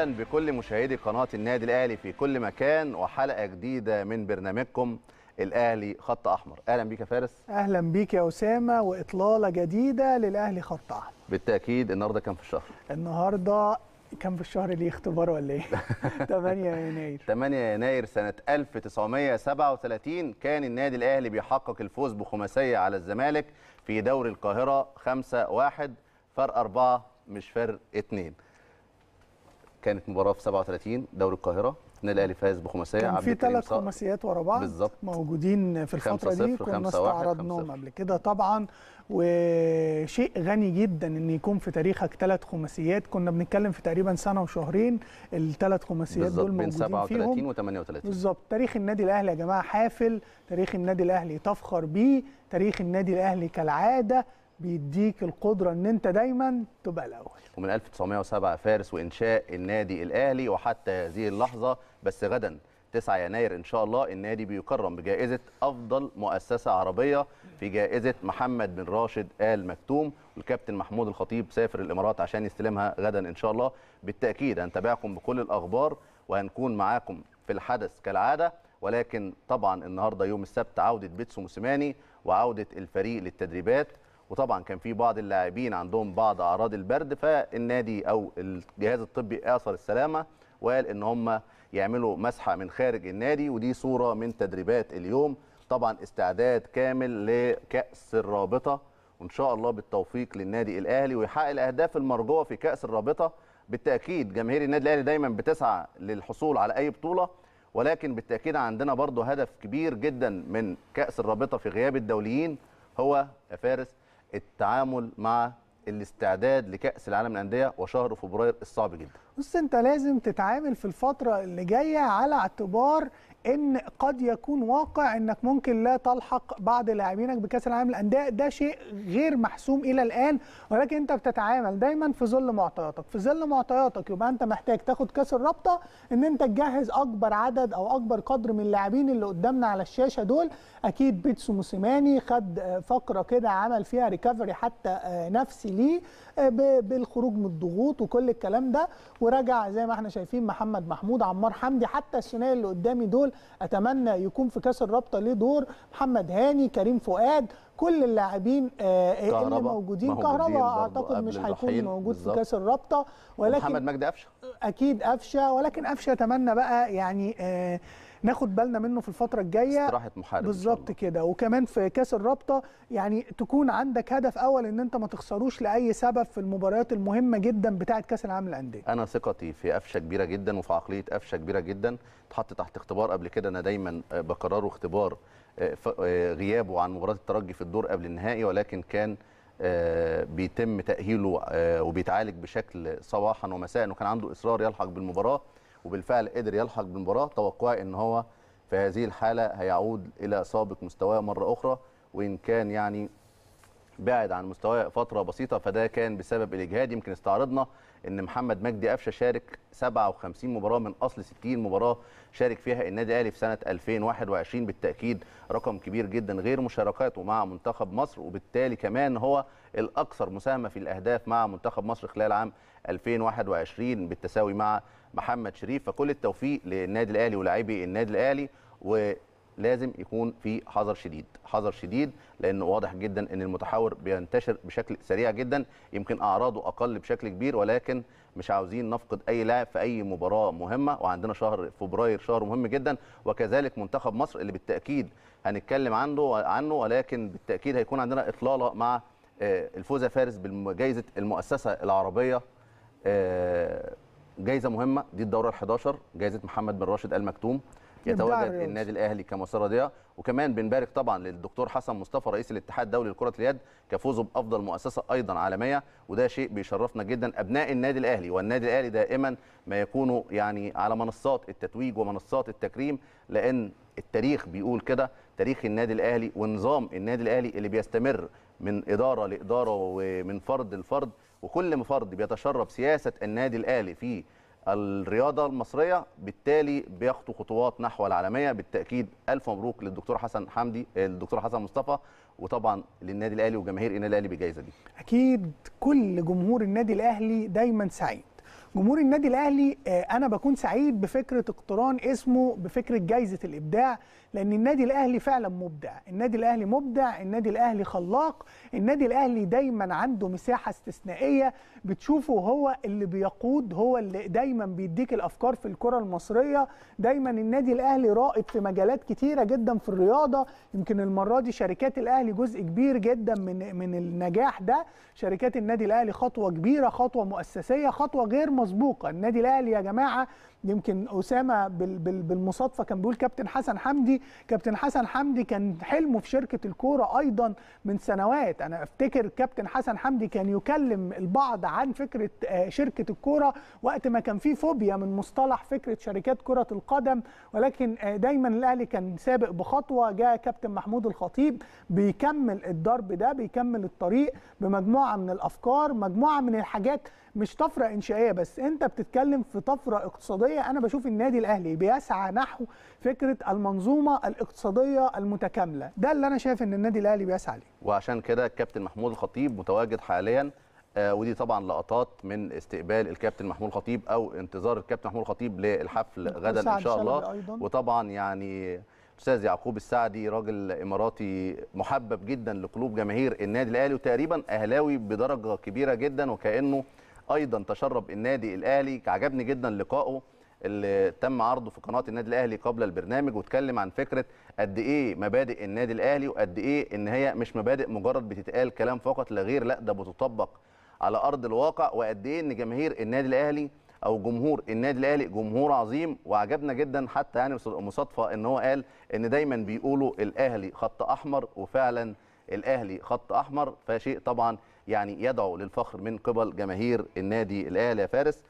اهلا بكل مشاهدي قناه النادي الاهلي في كل مكان وحلقه جديده من برنامجكم الاهلي خط احمر اهلا بيك يا فارس اهلا بيك يا اسامه واطلاله جديده للاهلي خط احمر بالتاكيد النهارده كان في الشهر النهارده كان في الشهر ليه اختبار ولا ايه 8 يناير 8 يناير سنه 1937 كان النادي الاهلي بيحقق الفوز بخماسيه على الزمالك في دوري القاهره 5-1 فرق 4 مش فرق 2 كانت مباراه في 37 دوري القاهره النادي الاهلي فاز بخماسيه كان في ثلاث خماسيات ورا بعض بالظبط موجودين في الفتره دي كنا استعرضناهم قبل كده طبعا وشيء غني جدا ان يكون في تاريخك ثلاث خماسيات كنا بنتكلم في تقريبا سنه وشهرين الثلاث خماسيات دول موجودين بين 37 و38 بالظبط تاريخ النادي الاهلي يا جماعه حافل تاريخ النادي الاهلي تفخر بيه تاريخ النادي الاهلي كالعاده بيديك القدره ان انت دايما تبقى الاول ومن 1907 فارس وانشاء النادي الاهلي وحتى هذه اللحظه بس غدا 9 يناير ان شاء الله النادي بيكرم بجائزه افضل مؤسسه عربيه في جائزه محمد بن راشد ال مكتوم والكابتن محمود الخطيب سافر الامارات عشان يستلمها غدا ان شاء الله بالتاكيد هنتابعكم بكل الاخبار وهنكون معاكم في الحدث كالعاده ولكن طبعا النهارده يوم السبت عوده بيتسو موسيماني وعوده الفريق للتدريبات وطبعا كان في بعض اللاعبين عندهم بعض اعراض البرد فالنادي او الجهاز الطبي اثر السلامه وقال ان هم يعملوا مسحه من خارج النادي ودي صوره من تدريبات اليوم طبعا استعداد كامل لكاس الرابطه وان شاء الله بالتوفيق للنادي الاهلي ويحقق الاهداف المرجوه في كاس الرابطه بالتاكيد جماهير النادي الاهلي دايما بتسعى للحصول على اي بطوله ولكن بالتاكيد عندنا برضه هدف كبير جدا من كاس الرابطه في غياب الدوليين هو يا فارس التعامل مع الاستعداد لكاس العالم للانديه وشهر فبراير الصعب جدا بص انت لازم تتعامل في الفتره اللي جايه على اعتبار ان قد يكون واقع انك ممكن لا تلحق بعض لاعبينك بكاس العالم للانديه ده شيء غير محسوم الى الان ولكن انت بتتعامل دايما في ظل معطياتك في ظل معطياتك يبقى انت محتاج تاخد كاس الرابطه ان انت تجهز اكبر عدد او اكبر قدر من اللاعبين اللي قدامنا على الشاشه دول اكيد بيتسو موسيماني خد فقره كده عمل فيها ريكفري حتى آه، نفسي ليه بالخروج من الضغوط وكل الكلام ده ورجع زي ما احنا شايفين محمد محمود عمار حمدي حتى الثنائي اللي قدامي دول اتمنى يكون في كاس الرابطه ليه دور محمد هاني كريم فؤاد كل اللاعبين آه، آه، اللي موجودين كهربا اعتقد مش هيكون موجود بالزبط. في كاس الرابطه ولكن محمد مجدي قفشه اكيد قفشه ولكن قفشه اتمنى بقى يعني آه ناخد بالنا منه في الفتره الجايه استراحه محارب بالظبط كده وكمان في كاس الرابطه يعني تكون عندك هدف اول ان انت ما تخسروش لاي سبب في المباريات المهمه جدا بتاعه كاس العالم للانديه انا ثقتي في قفشه كبيره جدا وفي عقليه قفشه كبيره جدا اتحط تحت اختبار قبل كده انا دايما آه، بقرره اختبار آه، آه، غيابه عن مباراه الترجي في الدور قبل النهائي ولكن كان بيتم تاهيله وبيتعالج بشكل صباحا ومساء وكان عنده اصرار يلحق بالمباراه وبالفعل قدر يلحق بالمباراه توقعي ان هو في هذه الحاله هيعود الى سابق مستواه مره اخرى وان كان يعني بعد عن مستواه فتره بسيطه فده كان بسبب الاجهاد يمكن استعرضنا ان محمد مجدي قفشه شارك 57 مباراه من اصل 60 مباراه شارك فيها النادي الاهلي في سنه 2021 بالتاكيد رقم كبير جدا غير مشاركاته مع منتخب مصر وبالتالي كمان هو الاكثر مساهمه في الاهداف مع منتخب مصر خلال عام 2021 بالتساوي مع محمد شريف فكل التوفيق للنادي الاهلي ولاعبي النادي الاهلي ولازم يكون في حذر شديد حذر شديد لانه واضح جدا ان المتحور بينتشر بشكل سريع جدا يمكن اعراضه اقل بشكل كبير ولكن مش عاوزين نفقد اي لاعب في اي مباراه مهمه وعندنا شهر فبراير شهر مهم جدا وكذلك منتخب مصر اللي بالتاكيد هنتكلم عنه عنه ولكن بالتاكيد هيكون عندنا اطلاله مع آه، الفوزه فارس بجائزه المؤسسه العربيه آه، جايزه مهمه دي الدوره ال11 جايزه محمد بن راشد ال مكتوم يتواجد النادي الاهلي كمسار رياضيه وكمان بنبارك طبعا للدكتور حسن مصطفى رئيس الاتحاد الدولي لكره اليد كفوزه بافضل مؤسسه ايضا عالميه وده شيء بيشرفنا جدا ابناء النادي الاهلي والنادي الاهلي دائما ما يكونوا يعني على منصات التتويج ومنصات التكريم لان التاريخ بيقول كده تاريخ النادي الاهلي ونظام النادي الاهلي اللي بيستمر من اداره لاداره ومن فرد لفرد وكل فرد بيتشرب سياسه النادي الاهلي في الرياضه المصريه بالتالي بيخطو خطوات نحو العالميه بالتاكيد الف مبروك للدكتور حسن حمدي الدكتور حسن مصطفى وطبعا للنادي الاهلي وجماهير النادي الاهلي بالجائزه دي اكيد كل جمهور النادي الاهلي دايما سعيد جمهور النادي الاهلي آه، انا بكون سعيد بفكره اقتران اسمه بفكره جائزه الابداع لان النادي الاهلي فعلا مبدع النادي الاهلي مبدع النادي الاهلي خلاق النادي الاهلي دايما عنده مساحه استثنائيه بتشوفه هو اللي بيقود هو اللي دايما بيديك الافكار في الكره المصريه دايما النادي الاهلي رائد في مجالات كتيره جدا في الرياضه يمكن المره دي شركات الاهلي جزء كبير جدا من من النجاح ده شركات النادي الاهلي خطوه كبيره خطوه مؤسسيه خطوه غير مسبوقه النادي الاهلي يا جماعه يمكن اسامه بالمصادفه كان بيقول كابتن حسن حمدي كابتن حسن حمدي كان حلمه في شركه الكوره ايضا من سنوات انا افتكر كابتن حسن حمدي كان يكلم البعض عن فكره آه، شركه الكوره وقت ما كان في فوبيا من مصطلح فكره شركات كره القدم ولكن آه، دايما الاهلي كان سابق بخطوه جاء كابتن محمود الخطيب بيكمل الضرب ده بيكمل الطريق بمجموعه من الافكار مجموعه من الحاجات مش طفره انشائيه بس انت بتتكلم في طفره اقتصاديه انا بشوف النادي الاهلي بيسعى نحو فكره المنظومه الاقتصاديه المتكامله ده اللي انا شايف ان النادي الاهلي بيسعى ليه وعشان كده الكابتن محمود الخطيب متواجد حاليا آه ودي طبعا لقطات من استقبال الكابتن محمود الخطيب او انتظار الكابتن محمود الخطيب للحفل غدا ان شاء الله وطبعا يعني استاذ يعقوب السعدي راجل اماراتي محبب جدا لقلوب جماهير النادي الاهلي وتقريبا اهلاوي بدرجه كبيره جدا وكانه ايضا تشرب النادي الاهلي عجبني جدا لقائه اللي تم عرضه في قناه النادي الاهلي قبل البرنامج واتكلم عن فكره قد ايه مبادئ النادي الاهلي وقد ايه ان هي مش مبادئ مجرد بتتقال كلام فقط لا غير لا ده بتطبق على ارض الواقع وقد ايه ان جماهير النادي الاهلي او جمهور النادي الاهلي جمهور عظيم وعجبنا جدا حتى يعني مصادفه ان هو قال ان دايما بيقولوا الاهلي خط احمر وفعلا الاهلي خط احمر فشيء طبعا يعني يدعو للفخر من قبل جماهير النادي الاهلي يا فارس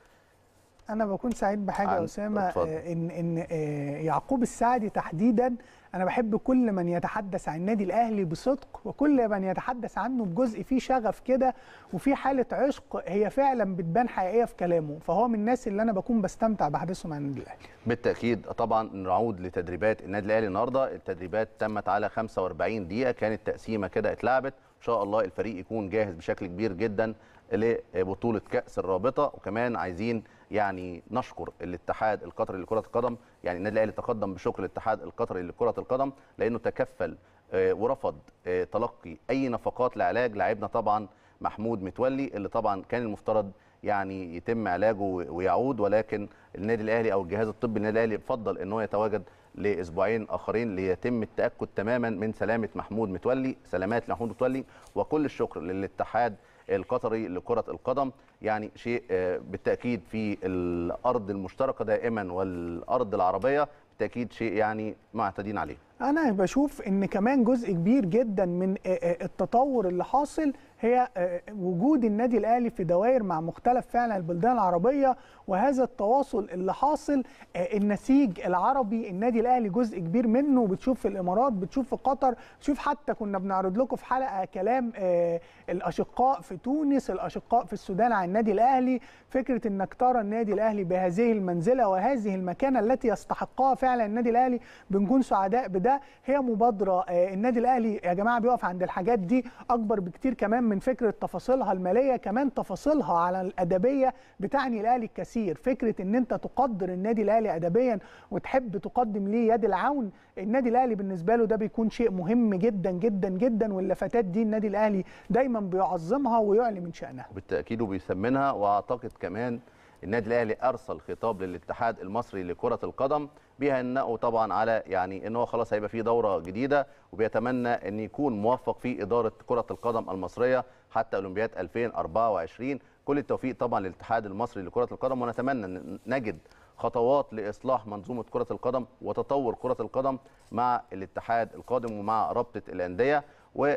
انا بكون سعيد بحاجه يا اسامه آه، ان ان آه، يعقوب السعدي تحديدا انا بحب كل من يتحدث عن النادي الاهلي بصدق وكل من يتحدث عنه بجزء فيه شغف كده وفي حاله عشق هي فعلا بتبان حقيقيه في كلامه فهو من الناس اللي انا بكون بستمتع بحديثه عن النادي الاهلي بالتاكيد طبعا نعود لتدريبات النادي الاهلي النهارده التدريبات تمت على 45 دقيقه كانت تقسيمه كده اتلعبت ان شاء الله الفريق يكون جاهز بشكل كبير جدا لبطوله كاس الرابطه وكمان عايزين يعني نشكر الاتحاد القطري لكره القدم يعني النادي الاهلي تقدم بشكر الاتحاد القطري لكره القدم لانه تكفل آه، ورفض آه، تلقي اي نفقات لعلاج لاعبنا طبعا محمود متولي اللي طبعا كان المفترض يعني يتم علاجه ويعود ولكن النادي الاهلي او الجهاز الطبي النادي الاهلي فضل ان هو يتواجد لاسبوعين اخرين ليتم التاكد تماما من سلامه محمود متولي سلامات محمود متولي وكل الشكر للاتحاد القطري لكره القدم يعني شيء آه، بالتاكيد في الارض المشتركه دائما والارض العربيه بالتاكيد شيء يعني معتدين عليه انا بشوف ان كمان جزء كبير جدا من آه، آه، التطور اللي حاصل هي آه، وجود النادي الاهلي في دوائر مع مختلف فعلا البلدان العربيه وهذا التواصل اللي حاصل آه، النسيج العربي النادي الاهلي جزء كبير منه بتشوف في الامارات بتشوف في قطر بتشوف حتى كنا بنعرض لكم في حلقه كلام آه، الاشقاء في تونس الاشقاء في السودان عن النادي الاهلي فكره انك ترى النادي الاهلي بهذه المنزله وهذه المكانه التي يستحقها فعلا النادي الاهلي بنكون سعداء بده هي مبادره النادي الاهلي يا جماعه بيقف عند الحاجات دي اكبر بكتير كمان من فكره تفاصيلها الماليه كمان تفاصيلها على الادبيه بتعني الاهلي الكثير فكره ان انت تقدر النادي الاهلي ادبيا وتحب تقدم ليه يد العون النادي الاهلي بالنسبه له ده بيكون شيء مهم جدا جدا جدا واللفتات دي النادي الاهلي دايما بيعظمها ويعلي من شانها بالتاكيد وبيسمنها واعتقد كمان النادي الاهلي ارسل خطاب للاتحاد المصري لكره القدم بيهنئه طبعا على يعني ان هو خلاص هيبقى في دوره جديده وبيتمنى ان يكون موفق في اداره كره القدم المصريه حتى اولمبياد 2024 كل التوفيق طبعا للاتحاد المصري لكره القدم ونتمنى ان نجد خطوات لاصلاح منظومه كره القدم وتطور كره القدم مع الاتحاد القادم ومع رابطه الانديه و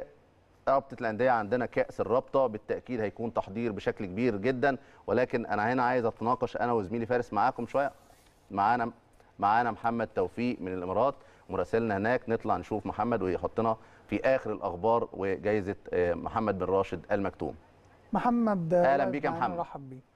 رابطه الانديه عندنا كاس الرابطه بالتاكيد هيكون تحضير بشكل كبير جدا ولكن انا هنا عايز اتناقش انا وزميلي فارس معاكم شويه معانا معانا محمد توفيق من الامارات مراسلنا هناك نطلع نشوف محمد ويحطنا في اخر الاخبار وجائزه آه، محمد بن راشد المكتوم محمد اهلا بيك يا محمد مرحب بيك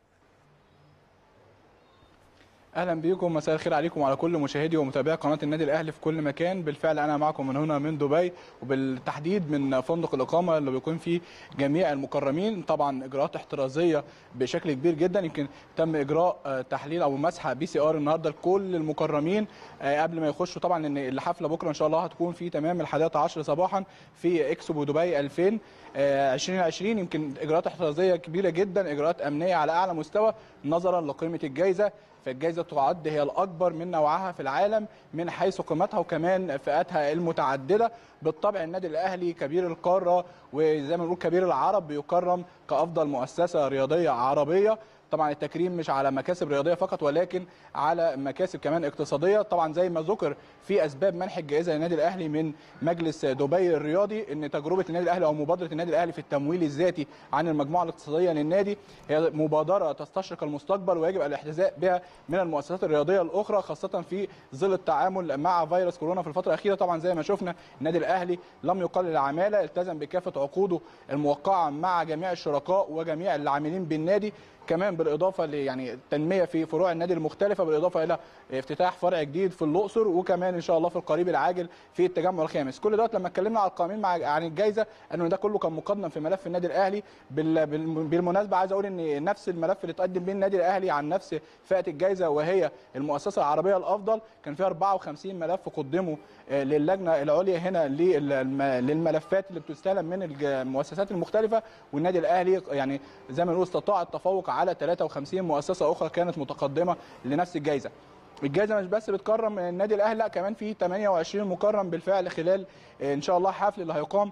اهلا بيكم مساء الخير عليكم وعلى كل مشاهدي ومتابعي قناه النادي الاهلي في كل مكان بالفعل انا معكم من هنا من دبي وبالتحديد من فندق الاقامه اللي بيكون فيه جميع المكرمين طبعا اجراءات احترازيه بشكل كبير جدا يمكن تم اجراء آه، تحليل او مسحه بي سي ار النهارده لكل المكرمين آه، قبل ما يخشوا طبعا ان الحفله بكره ان شاء الله هتكون في تمام ال11 صباحا في اكسبو دبي 2020 آه، يمكن اجراءات احترازيه كبيره جدا اجراءات امنيه على اعلى مستوى نظرا لقيمه الجائزه فالجائزه تعد هي الاكبر من نوعها في العالم من حيث قيمتها وكمان فئاتها المتعدده بالطبع النادي الاهلي كبير القاره وزي ما بنقول كبير العرب بيكرم كافضل مؤسسه رياضيه عربيه طبعا التكريم مش على مكاسب رياضيه فقط ولكن على مكاسب كمان اقتصاديه طبعا زي ما ذكر في اسباب منح الجائزه للنادي الاهلي من مجلس دبي الرياضي ان تجربه النادي الاهلي او مبادره النادي الاهلي في التمويل الذاتي عن المجموعه الاقتصاديه للنادي هي مبادره تستشرق المستقبل ويجب الاحتذاء بها من المؤسسات الرياضيه الاخرى خاصه في ظل التعامل مع فيروس كورونا في الفتره الاخيره طبعا زي ما شفنا النادي الاهلي لم يقلل العماله التزم بكافه عقوده الموقعه مع جميع الشركاء وجميع العاملين بالنادي كمان بالاضافه يعني التنميه في فروع النادي المختلفه بالاضافه الى افتتاح فرع جديد في الاقصر وكمان ان شاء الله في القريب العاجل في التجمع الخامس كل دوت لما اتكلمنا على القائمين مع عن الجائزه انه ده كله كان مقدم في ملف النادي الاهلي بالمناسبه عايز اقول ان نفس الملف اللي اتقدم بيه النادي الاهلي عن نفس فئه الجائزه وهي المؤسسه العربيه الافضل كان فيها 54 ملف قدموا آه، للجنه العليا هنا للملفات اللي بتستلم من المؤسسات المختلفه والنادي الاهلي يعني زي ما نقول استطاع التفوق على 53 مؤسسه اخرى كانت متقدمه لنفس الجائزه الجائزه مش بس بتكرم النادي الاهلي لا كمان في 28 مكرم بالفعل خلال ان شاء الله حفل اللي هيقام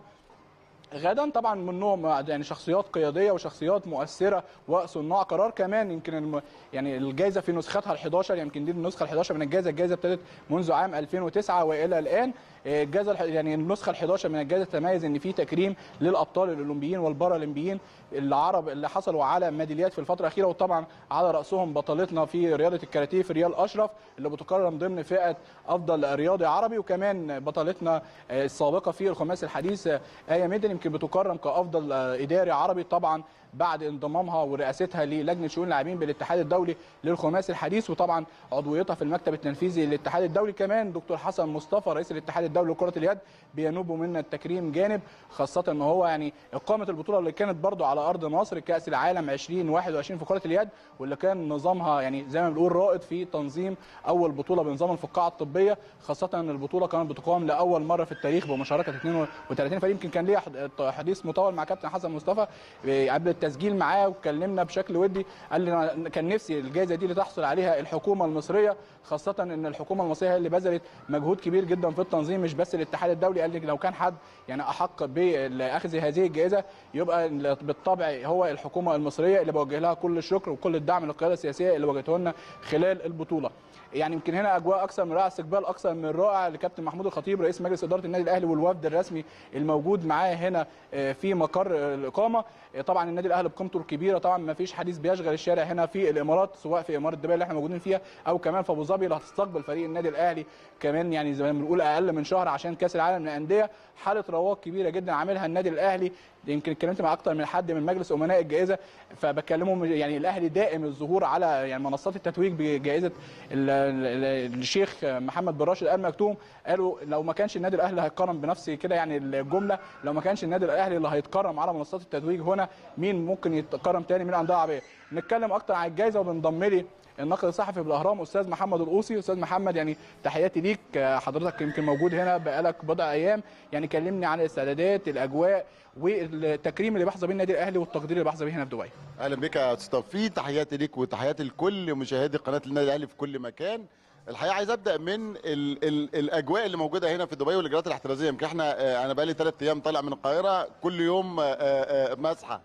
غدا طبعا منهم يعني شخصيات قياديه وشخصيات مؤثره وصناع قرار كمان يمكن الم... يعني الجائزه في نسختها ال11 يمكن دي النسخه ال11 من الجائزه الجائزه ابتدت منذ عام 2009 والى الان الجائزه يعني النسخه ال 11 من الجائزه تميز ان في تكريم للابطال الاولمبيين والبارالمبيين العرب اللي حصلوا على ميداليات في الفتره الاخيره وطبعا على راسهم بطلتنا في رياضه الكاراتيه في ريال اشرف اللي بتكرم ضمن فئه افضل رياضي عربي وكمان بطلتنا السابقه في الخماس الحديث ايه ميدل يمكن بتكرم كافضل اداري عربي طبعا بعد انضمامها ورئاستها للجنه شؤون اللاعبين بالاتحاد الدولي للخماسي الحديث وطبعا عضويتها في المكتب التنفيذي للاتحاد الدولي كمان دكتور حسن مصطفى رئيس الاتحاد الدولي لكره اليد بينوب منا التكريم جانب خاصه ان هو يعني اقامه البطوله اللي كانت برضو على ارض مصر كاس العالم 2021 في كره اليد واللي كان نظامها يعني زي ما بنقول رائد في تنظيم اول بطوله بنظام الفقاعه الطبيه خاصه ان البطوله كانت بتقام لاول مره في التاريخ بمشاركه 32 فريق يمكن كان ليها حديث مطول مع كابتن حسن مصطفى آه، قبل التسجيل معاه واتكلمنا بشكل ودي قال لي كان نفسي الجائزه دي اللي تحصل عليها الحكومه المصريه خاصه ان الحكومه المصريه هي اللي بذلت مجهود كبير جدا في التنظيم مش بس الاتحاد الدولي قال لي لو كان حد يعني احق باخذ هذه الجائزه يبقى بالطبع هو الحكومه المصريه اللي بوجه لها كل الشكر وكل الدعم للقياده السياسيه اللي وجهته لنا خلال البطوله يعني يمكن هنا اجواء اكثر من رائعه استقبال اكثر من رائع لكابتن محمود الخطيب رئيس مجلس اداره النادي الاهلي والوفد الرسمي الموجود معاه هنا آه، في مقر الاقامه آه، طبعا النادي الاهلي بقيمته الكبيره طبعا ما فيش حديث بيشغل الشارع هنا في الامارات سواء في اماره دبي اللي احنا موجودين فيها او كمان في ابو ظبي اللي هتستقبل فريق النادي الاهلي كمان يعني زي ما بنقول اقل من شهر عشان كاس العالم للانديه حاله رواق كبيره جدا عاملها النادي الاهلي يمكن اتكلمت مع اكتر من حد من مجلس امناء الجائزه فبكلمهم يعني الاهلي دائم الظهور على يعني منصات التتويج بجائزه الشيخ محمد بن راشد ال مكتوم قالوا لو ما كانش النادي الاهلي هيتكرم بنفس كده يعني الجمله لو ما كانش النادي الاهلي اللي هيتكرم على منصات التتويج هنا مين ممكن يتكرم تاني من عندها عربيه نتكلم اكتر عن الجائزه وبنضم لي الناقد الصحفي بالاهرام استاذ محمد القوصي استاذ محمد يعني تحياتي ليك حضرتك يمكن موجود هنا بقالك بضع ايام يعني كلمني عن الاستعدادات الاجواء والتكريم اللي بحظى به النادي الاهلي والتقدير اللي بحظى به هنا في دبي اهلا بك يا استاذ توفيق تحياتي ليك وتحياتي لكل مشاهدي قناه النادي الاهلي في كل مكان الحقيقه عايز ابدا من الـ الـ الاجواء اللي موجوده هنا في دبي والاجراءات الاحترازيه يمكن احنا آه، انا بقالي ثلاث ايام طالع من القاهره كل يوم آه، آه، مسحه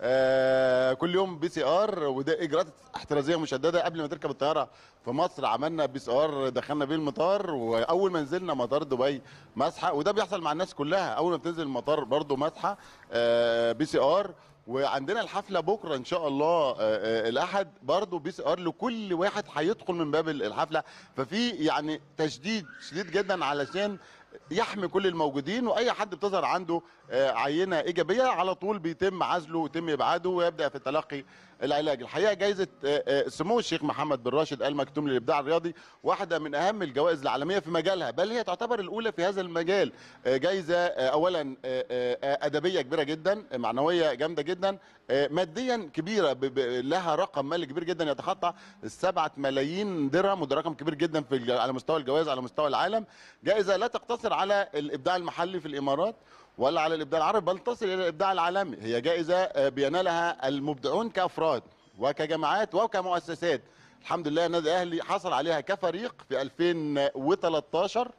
آه، كل يوم بي سي ار وده اجراءات احترازيه مشدده قبل ما تركب الطياره في مصر عملنا بي سي ار دخلنا بيه المطار واول ما نزلنا مطار دبي مسحه وده بيحصل مع الناس كلها اول ما بتنزل المطار برده مسحه آه، بي سي ار وعندنا الحفله بكره ان شاء الله آه، الاحد برضه بي سي ار لكل واحد هيدخل من باب الحفله ففي يعني تشديد شديد جدا علشان يحمي كل الموجودين واي حد بتظهر عنده آه، عينه ايجابيه على طول بيتم عزله ويتم ابعاده ويبدا في التلقي العلاج الحقيقه جائزه آه، آه، سمو الشيخ محمد بن راشد ال مكتوم للابداع الرياضي واحده من اهم الجوائز العالميه في مجالها بل هي تعتبر الاولى في هذا المجال آه، جائزه اولا ادبيه كبيره جدا معنويه جامده جدا ماديا كبيره لها رقم مالي كبير جدا يتخطى 7 ملايين درهم وده رقم كبير جدا في على مستوى الجوائز على مستوى العالم جائزه لا تقتصر على الابداع المحلي في الامارات ولا على الابداع العربي بل تصل الى الابداع العالمي هي جائزه آه، بينالها المبدعون كافراد وكجماعات وكمؤسسات الحمد لله النادي الاهلي حصل عليها كفريق في 2013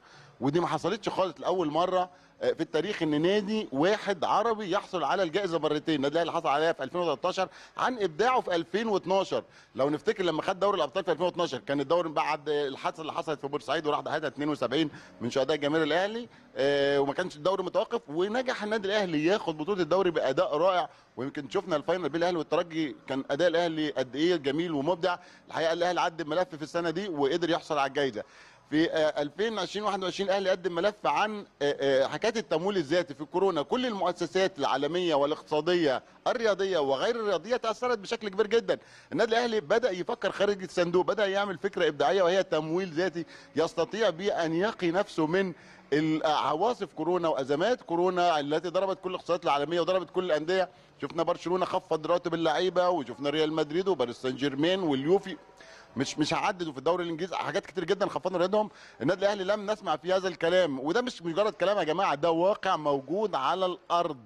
ودي ما حصلتش خالص لاول مره آه، في التاريخ ان نادي واحد عربي يحصل على الجائزه مرتين النادي الاهلي حصل عليها في 2013 عن ابداعه في 2012 لو نفتكر لما خد دوري الابطال في 2012 كان الدوري بعد الحادثه اللي حصلت في بورسعيد وراح ضحيتها 72 من شهداء جماهير الاهلي آه، وما كانش الدوري متوقف ونجح النادي الاهلي ياخد بطوله الدوري باداء رائع ويمكن شفنا الفاينل بين الاهلي والترجي كان اداء الاهلي قد ايه جميل ومبدع الحقيقه الاهلي عدى الملف في السنه دي وقدر يحصل على الجائزه في 2020 21 الاهلي قدم ملف عن آه، آه، حكايه التمويل الذاتي في الكورونا كل المؤسسات العالميه والاقتصاديه الرياضيه وغير الرياضيه تاثرت بشكل كبير جدا النادي الاهلي بدا يفكر خارج الصندوق بدا يعمل فكره ابداعيه وهي تمويل ذاتي يستطيع به ان يقي نفسه من عواصف كورونا وازمات كورونا التي ضربت كل الاقتصادات العالميه وضربت كل الانديه شفنا برشلونه خفض راتب اللعيبه وشفنا ريال مدريد وباريس سان جيرمان واليوفي مش مش هعددوا في الدوري الانجليزي حاجات كتير جدا خفضنا رياضهم النادي الاهلي لم نسمع في هذا الكلام وده مش مجرد كلام يا جماعه ده واقع موجود على الارض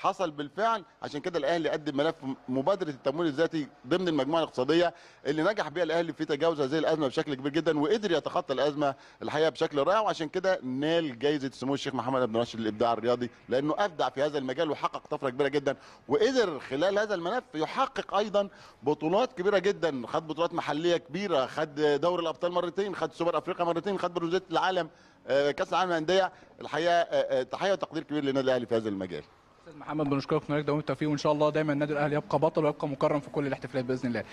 حصل بالفعل عشان كده الاهلي قدم ملف مبادره التمويل الذاتي ضمن المجموعه الاقتصاديه اللي نجح بها الاهلي في تجاوز هذه الازمه بشكل كبير جدا وقدر يتخطى الازمه الحقيقه بشكل رائع وعشان كده نال جائزه سمو الشيخ محمد بن راشد للابداع الرياضي لانه ابدع في هذا المجال وحقق طفره كبيره جدا وقدر خلال هذا الملف يحقق ايضا بطولات كبيره جدا خد بطولات محليه كبيره خد دوري الابطال مرتين خد سوبر افريقيا مرتين خد بطوله العالم آه، كاس العالم للانديه الحقيقه آه، آه، تحيه وتقدير كبير للنادي الاهلي في هذا المجال استاذ محمد بنشكرك ونرجو دوام التوفيق وان شاء الله دايما النادي الاهلي يبقى بطل ويبقى مكرم في كل الاحتفالات باذن الله.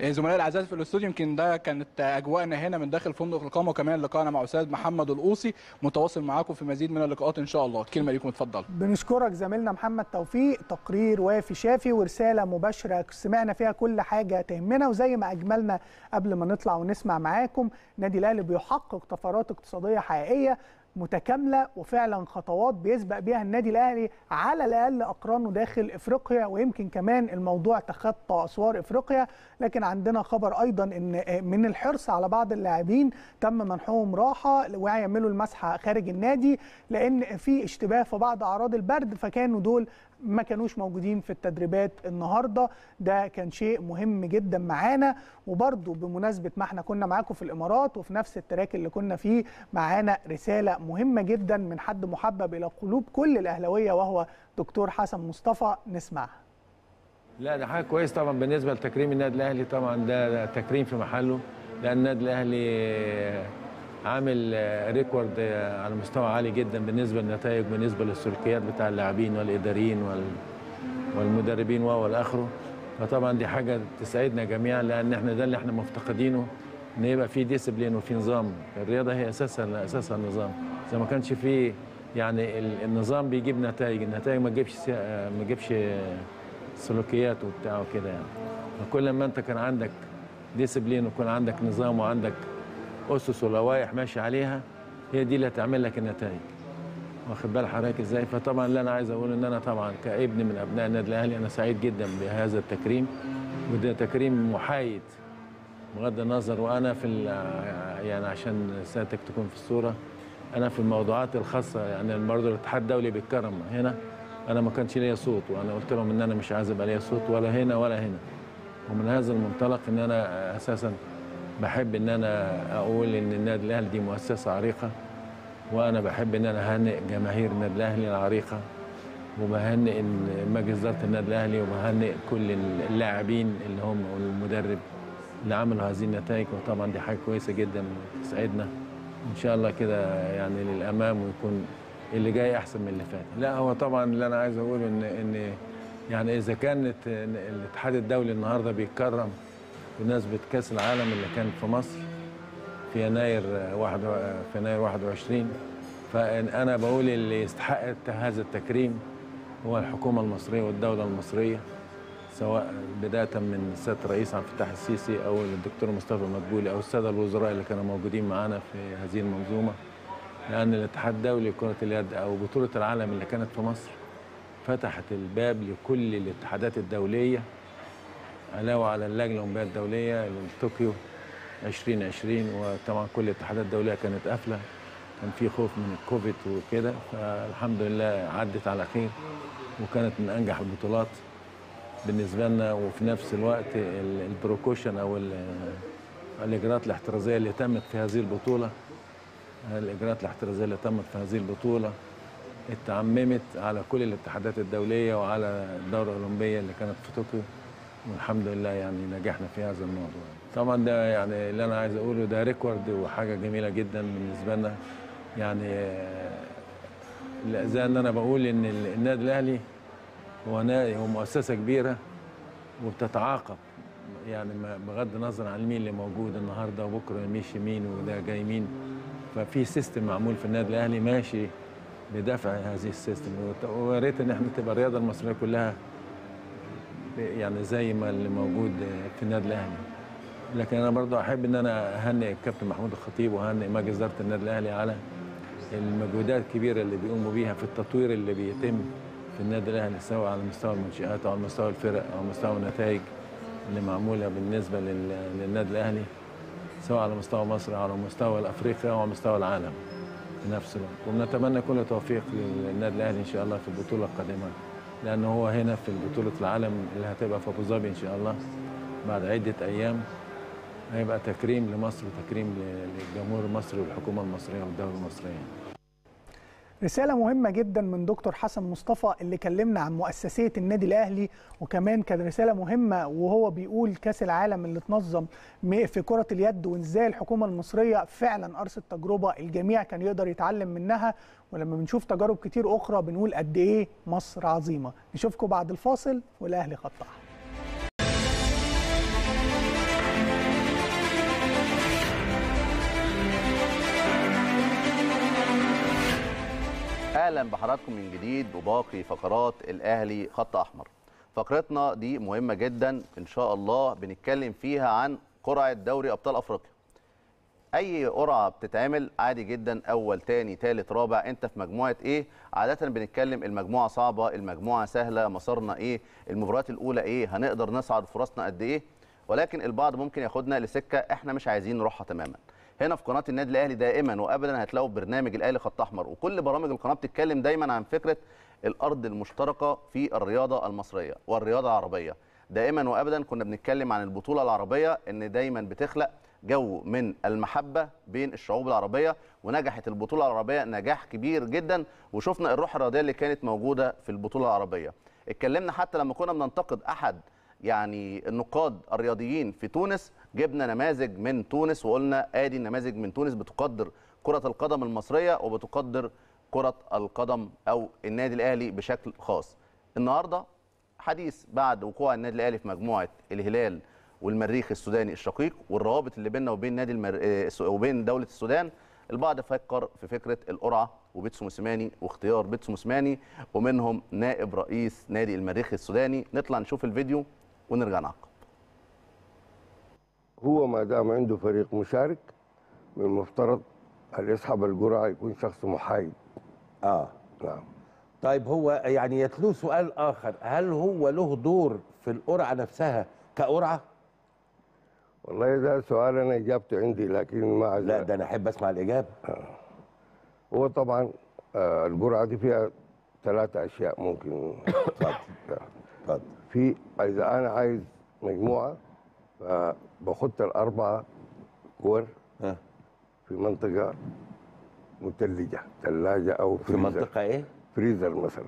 آه، زملائي الاعزاء في الاستوديو يمكن ده كانت اجواءنا هنا من داخل فندق القامه وكمان لقائنا مع استاذ محمد القوصي متواصل معاكم في مزيد من اللقاءات ان شاء الله كلمه ليكم اتفضل. بنشكرك زميلنا محمد توفيق تقرير وافي شافي ورساله مباشره سمعنا فيها كل حاجه تهمنا وزي ما اجملنا قبل ما نطلع ونسمع معاكم النادي الاهلي بيحقق طفرات اقتصاديه حقيقيه متكامله وفعلا خطوات بيسبق بيها النادي الاهلي على الاقل اقرانه داخل افريقيا ويمكن كمان الموضوع تخطى اسوار افريقيا لكن عندنا خبر ايضا ان من الحرص على بعض اللاعبين تم منحهم راحه ويعملوا المسحه خارج النادي لان في اشتباه في بعض اعراض البرد فكانوا دول ما كانوش موجودين في التدريبات النهارده ده كان شيء مهم جدا معانا وبرده بمناسبه ما احنا كنا معاكم في الامارات وفي نفس التراك اللي كنا فيه معانا رساله مهمه جدا من حد محبب الى قلوب كل الاهلاويه وهو دكتور حسن مصطفى نسمعها لا ده حاجه كويس طبعا بالنسبه لتكريم النادي الاهلي طبعا ده, ده تكريم في محله لان النادي الاهلي عامل آه, ريكورد آه, على مستوى عالي جدا بالنسبه للنتائج بالنسبه للسلوكيات بتاع اللاعبين والاداريين والمدربين و اخره فطبعا دي حاجه تسعدنا جميعا لان احنا ده اللي احنا مفتقدينه ان يبقى في ديسيبلين وفي نظام الرياضه هي اساسها اساسها النظام اذا ما كانش في يعني النظام بيجيب نتائج النتائج ما تجيبش ما تجيبش سلوكيات وبتاع وكده يعني فكل ما انت كان عندك ديسيبلين ويكون عندك نظام وعندك اسس ولوائح ماشي عليها هي دي اللي هتعمل لك النتائج واخد بال حضرتك ازاي فطبعا اللي انا عايز اقوله ان انا طبعا كابن من ابناء النادي الاهلي انا سعيد جدا بهذا التكريم وده تكريم محايد بغض النظر وانا في يعني عشان سيادتك تكون في الصوره انا في الموضوعات الخاصه يعني برضه الاتحاد الدولي بيتكرم هنا انا ما كانش ليا صوت وانا قلت لهم ان انا مش عايز ابقى ليا صوت ولا هنا ولا هنا ومن هذا المنطلق ان انا اساسا بحب ان انا اقول ان النادي الاهلي دي مؤسسه عريقه وانا بحب ان انا اهنئ جماهير النادي الاهلي العريقه وبهنئ مجلس اداره النادي الاهلي وبهنئ كل اللاعبين اللي هم والمدرب اللي عملوا هذه النتائج وطبعا دي حاجه كويسه جدا تسعدنا ان شاء الله كده يعني للامام ويكون اللي جاي احسن من اللي فات لا هو طبعا اللي انا عايز اقوله ان ان يعني اذا كانت الاتحاد الدولي النهارده بيتكرم بمناسبه كاس العالم اللي كان في مصر في يناير آه، واحد آه، في يناير 21 فانا بقول اللي يستحق هذا التكريم هو الحكومه المصريه والدوله المصريه سواء بدايه من السيد الرئيس عبد الفتاح السيسي او الدكتور مصطفى مدبولي او الساده الوزراء اللي كانوا موجودين معانا في هذه المنظومه لان الاتحاد الدولي لكره اليد او بطوله العالم اللي كانت في مصر فتحت الباب لكل الاتحادات الدوليه علاوه على اللجنه الاولمبيه الدوليه لطوكيو 2020 وطبعا كل الاتحادات الدوليه كانت قافله كان في خوف من الكوفيد وكده فالحمد لله عدت على خير وكانت من انجح البطولات بالنسبه لنا وفي نفس الوقت البروكوشن او الاجراءات الاحترازيه اللي تمت في هذه البطوله الاجراءات الاحترازيه اللي تمت في هذه البطوله اتعممت على كل الاتحادات الدوليه وعلى الدوره الاولمبيه اللي كانت في طوكيو والحمد لله يعني نجحنا في هذا الموضوع طبعا ده يعني اللي انا عايز اقوله ده ريكورد وحاجه جميله جدا بالنسبه لنا يعني زي ان انا بقول ان النادي الاهلي هو نادي هو مؤسسه كبيره وبتتعاقب يعني بغض النظر عن مين اللي موجود النهارده وبكره مشي مين وده جاي مين ففي سيستم معمول في النادي الاهلي ماشي بدفع هذه السيستم ويا ريت ان احنا تبقى الرياضه المصريه كلها يعني زي ما اللي موجود في النادي الاهلي لكن انا برضو احب ان انا اهنئ الكابتن محمود الخطيب واهنئ مجلس اداره النادي الاهلي على المجهودات الكبيره اللي بيقوموا بيها في التطوير اللي بيتم في النادي الاهلي سواء على مستوى المنشئات او على مستوى الفرق او مستوى النتائج اللي معموله بالنسبه للنادي الاهلي سواء على مستوى مصر او على مستوى افريقيا او على مستوى العالم في نفس الوقت وبنتمنى كل التوفيق للنادي الاهلي ان شاء الله في البطوله القادمه لانه هو هنا في بطولة العالم اللي هتبقى في أبو ظبي إن شاء الله بعد عدة أيام هيبقى تكريم لمصر وتكريم لجمهور مصر والحكومة المصرية والدولة المصرية رسالة مهمة جدا من دكتور حسن مصطفى اللي كلمنا عن مؤسسية النادي الأهلي وكمان كان رسالة مهمة وهو بيقول كأس العالم اللي اتنظم في كرة اليد وإزاي الحكومة المصرية فعلا أرست تجربة الجميع كان يقدر يتعلم منها ولما بنشوف تجارب كتير أخرى بنقول قد إيه مصر عظيمة نشوفكم بعد الفاصل والأهلي خط أحمر اهلا بحضراتكم من جديد وباقي فقرات الاهلي خط احمر فقرتنا دي مهمه جدا ان شاء الله بنتكلم فيها عن قرعه دوري ابطال افريقيا اي قرعه بتتعمل عادي جدا اول تاني تالت رابع انت في مجموعه ايه عاده بنتكلم المجموعه صعبه المجموعه سهله مسارنا ايه المباريات الاولى ايه هنقدر نصعد فرصنا قد ايه ولكن البعض ممكن ياخدنا لسكه احنا مش عايزين نروحها تماما هنا في قناه النادي الاهلي دائما وابدا هتلاقوا برنامج الاهلي خط احمر وكل برامج القناه بتتكلم دايما عن فكره الارض المشتركه في الرياضه المصريه والرياضه العربيه دائما وابدا كنا بنتكلم عن البطوله العربيه ان دايما بتخلق جو من المحبه بين الشعوب العربيه ونجحت البطوله العربيه نجاح كبير جدا وشفنا الروح الرياضيه اللي كانت موجوده في البطوله العربيه اتكلمنا حتى لما كنا بننتقد احد يعني النقاد الرياضيين في تونس جبنا نماذج من تونس وقلنا ادي النماذج من تونس بتقدر كره القدم المصريه وبتقدر كره القدم او النادي الاهلي بشكل خاص النهارده حديث بعد وقوع النادي الاهلي في مجموعه الهلال والمريخ السوداني الشقيق والروابط اللي بيننا وبين نادي المر... آه، وبين دوله السودان البعض فكر في فكره القرعه وبيتسو موسيماني واختيار بيتسو موسيماني ومنهم نائب رئيس نادي المريخ السوداني نطلع نشوف الفيديو ونرجع نعقب هو ما دام عنده فريق مشارك من المفترض أن يسحب الجرعة يكون شخص محايد آه نعم طيب هو يعني يتلو سؤال آخر هل هو له دور في القرعة نفسها كقرعة؟ والله ده سؤال أنا إجابته عندي لكن ما لا ده أنا أحب أسمع الإجابة آه. هو طبعا آه الجرعة دي فيها ثلاثة أشياء ممكن اتفضل اتفضل آه. في اذا انا عايز مجموعه فبخط الاربعه كور في منطقه متلجه ثلاجه او فريزر في منطقه ايه؟ فريزر مثلا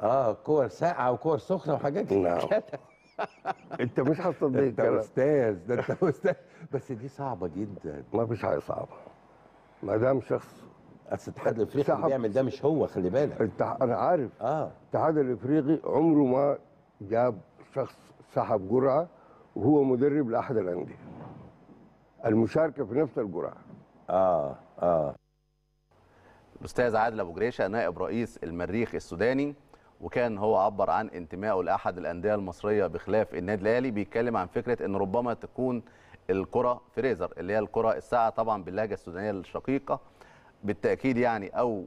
اه كور ساقعه وكور سخنه وحاجات نعم انت مش هتصدق انت استاذ ده انت استاذ بس دي صعبه جدا ما فيش حاجه صعبه ما دام شخص اصل الاتحاد الافريقي بيعمل ده مش هو خلي بالك انا عارف اه الاتحاد الافريقي عمره ما جاب شخص سحب جرعه وهو مدرب لاحد الانديه المشاركه في نفس الجرعه اه اه الاستاذ عادل ابو جريشه نائب رئيس المريخ السوداني وكان هو عبر عن انتمائه لاحد الانديه المصريه بخلاف النادي الاهلي بيتكلم عن فكره ان ربما تكون الكره فريزر اللي هي الكره الساعه طبعا باللهجه السودانيه الشقيقه بالتاكيد يعني او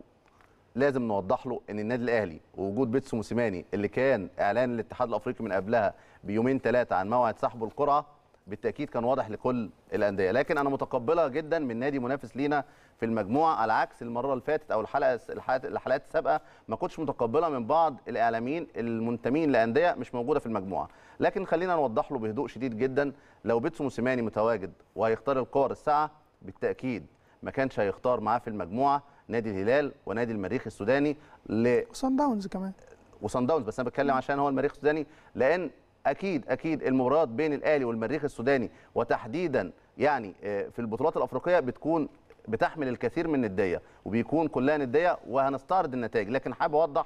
لازم نوضح له ان النادي الاهلي ووجود بيتسو موسيماني اللي كان اعلان الاتحاد الافريقي من قبلها بيومين ثلاثه عن موعد سحب القرعه بالتاكيد كان واضح لكل الانديه لكن انا متقبله جدا من نادي منافس لينا في المجموعه على عكس المره اللي فاتت او الحلقه الحلقات السابقه ما كنتش متقبله من بعض الاعلاميين المنتمين لانديه مش موجوده في المجموعه لكن خلينا نوضح له بهدوء شديد جدا لو بيتسو موسيماني متواجد وهيختار القوار الساعه بالتاكيد ما كانش هيختار معاه في المجموعه نادي الهلال ونادي المريخ السوداني ل وصن داونز كمان وصن داونز بس انا بتكلم عشان هو المريخ السوداني لان اكيد اكيد المباريات بين الاهلي والمريخ السوداني وتحديدا يعني آه، في البطولات الافريقيه بتكون بتحمل الكثير من النديه وبيكون كلها نديه وهنستعرض النتائج لكن حابب اوضح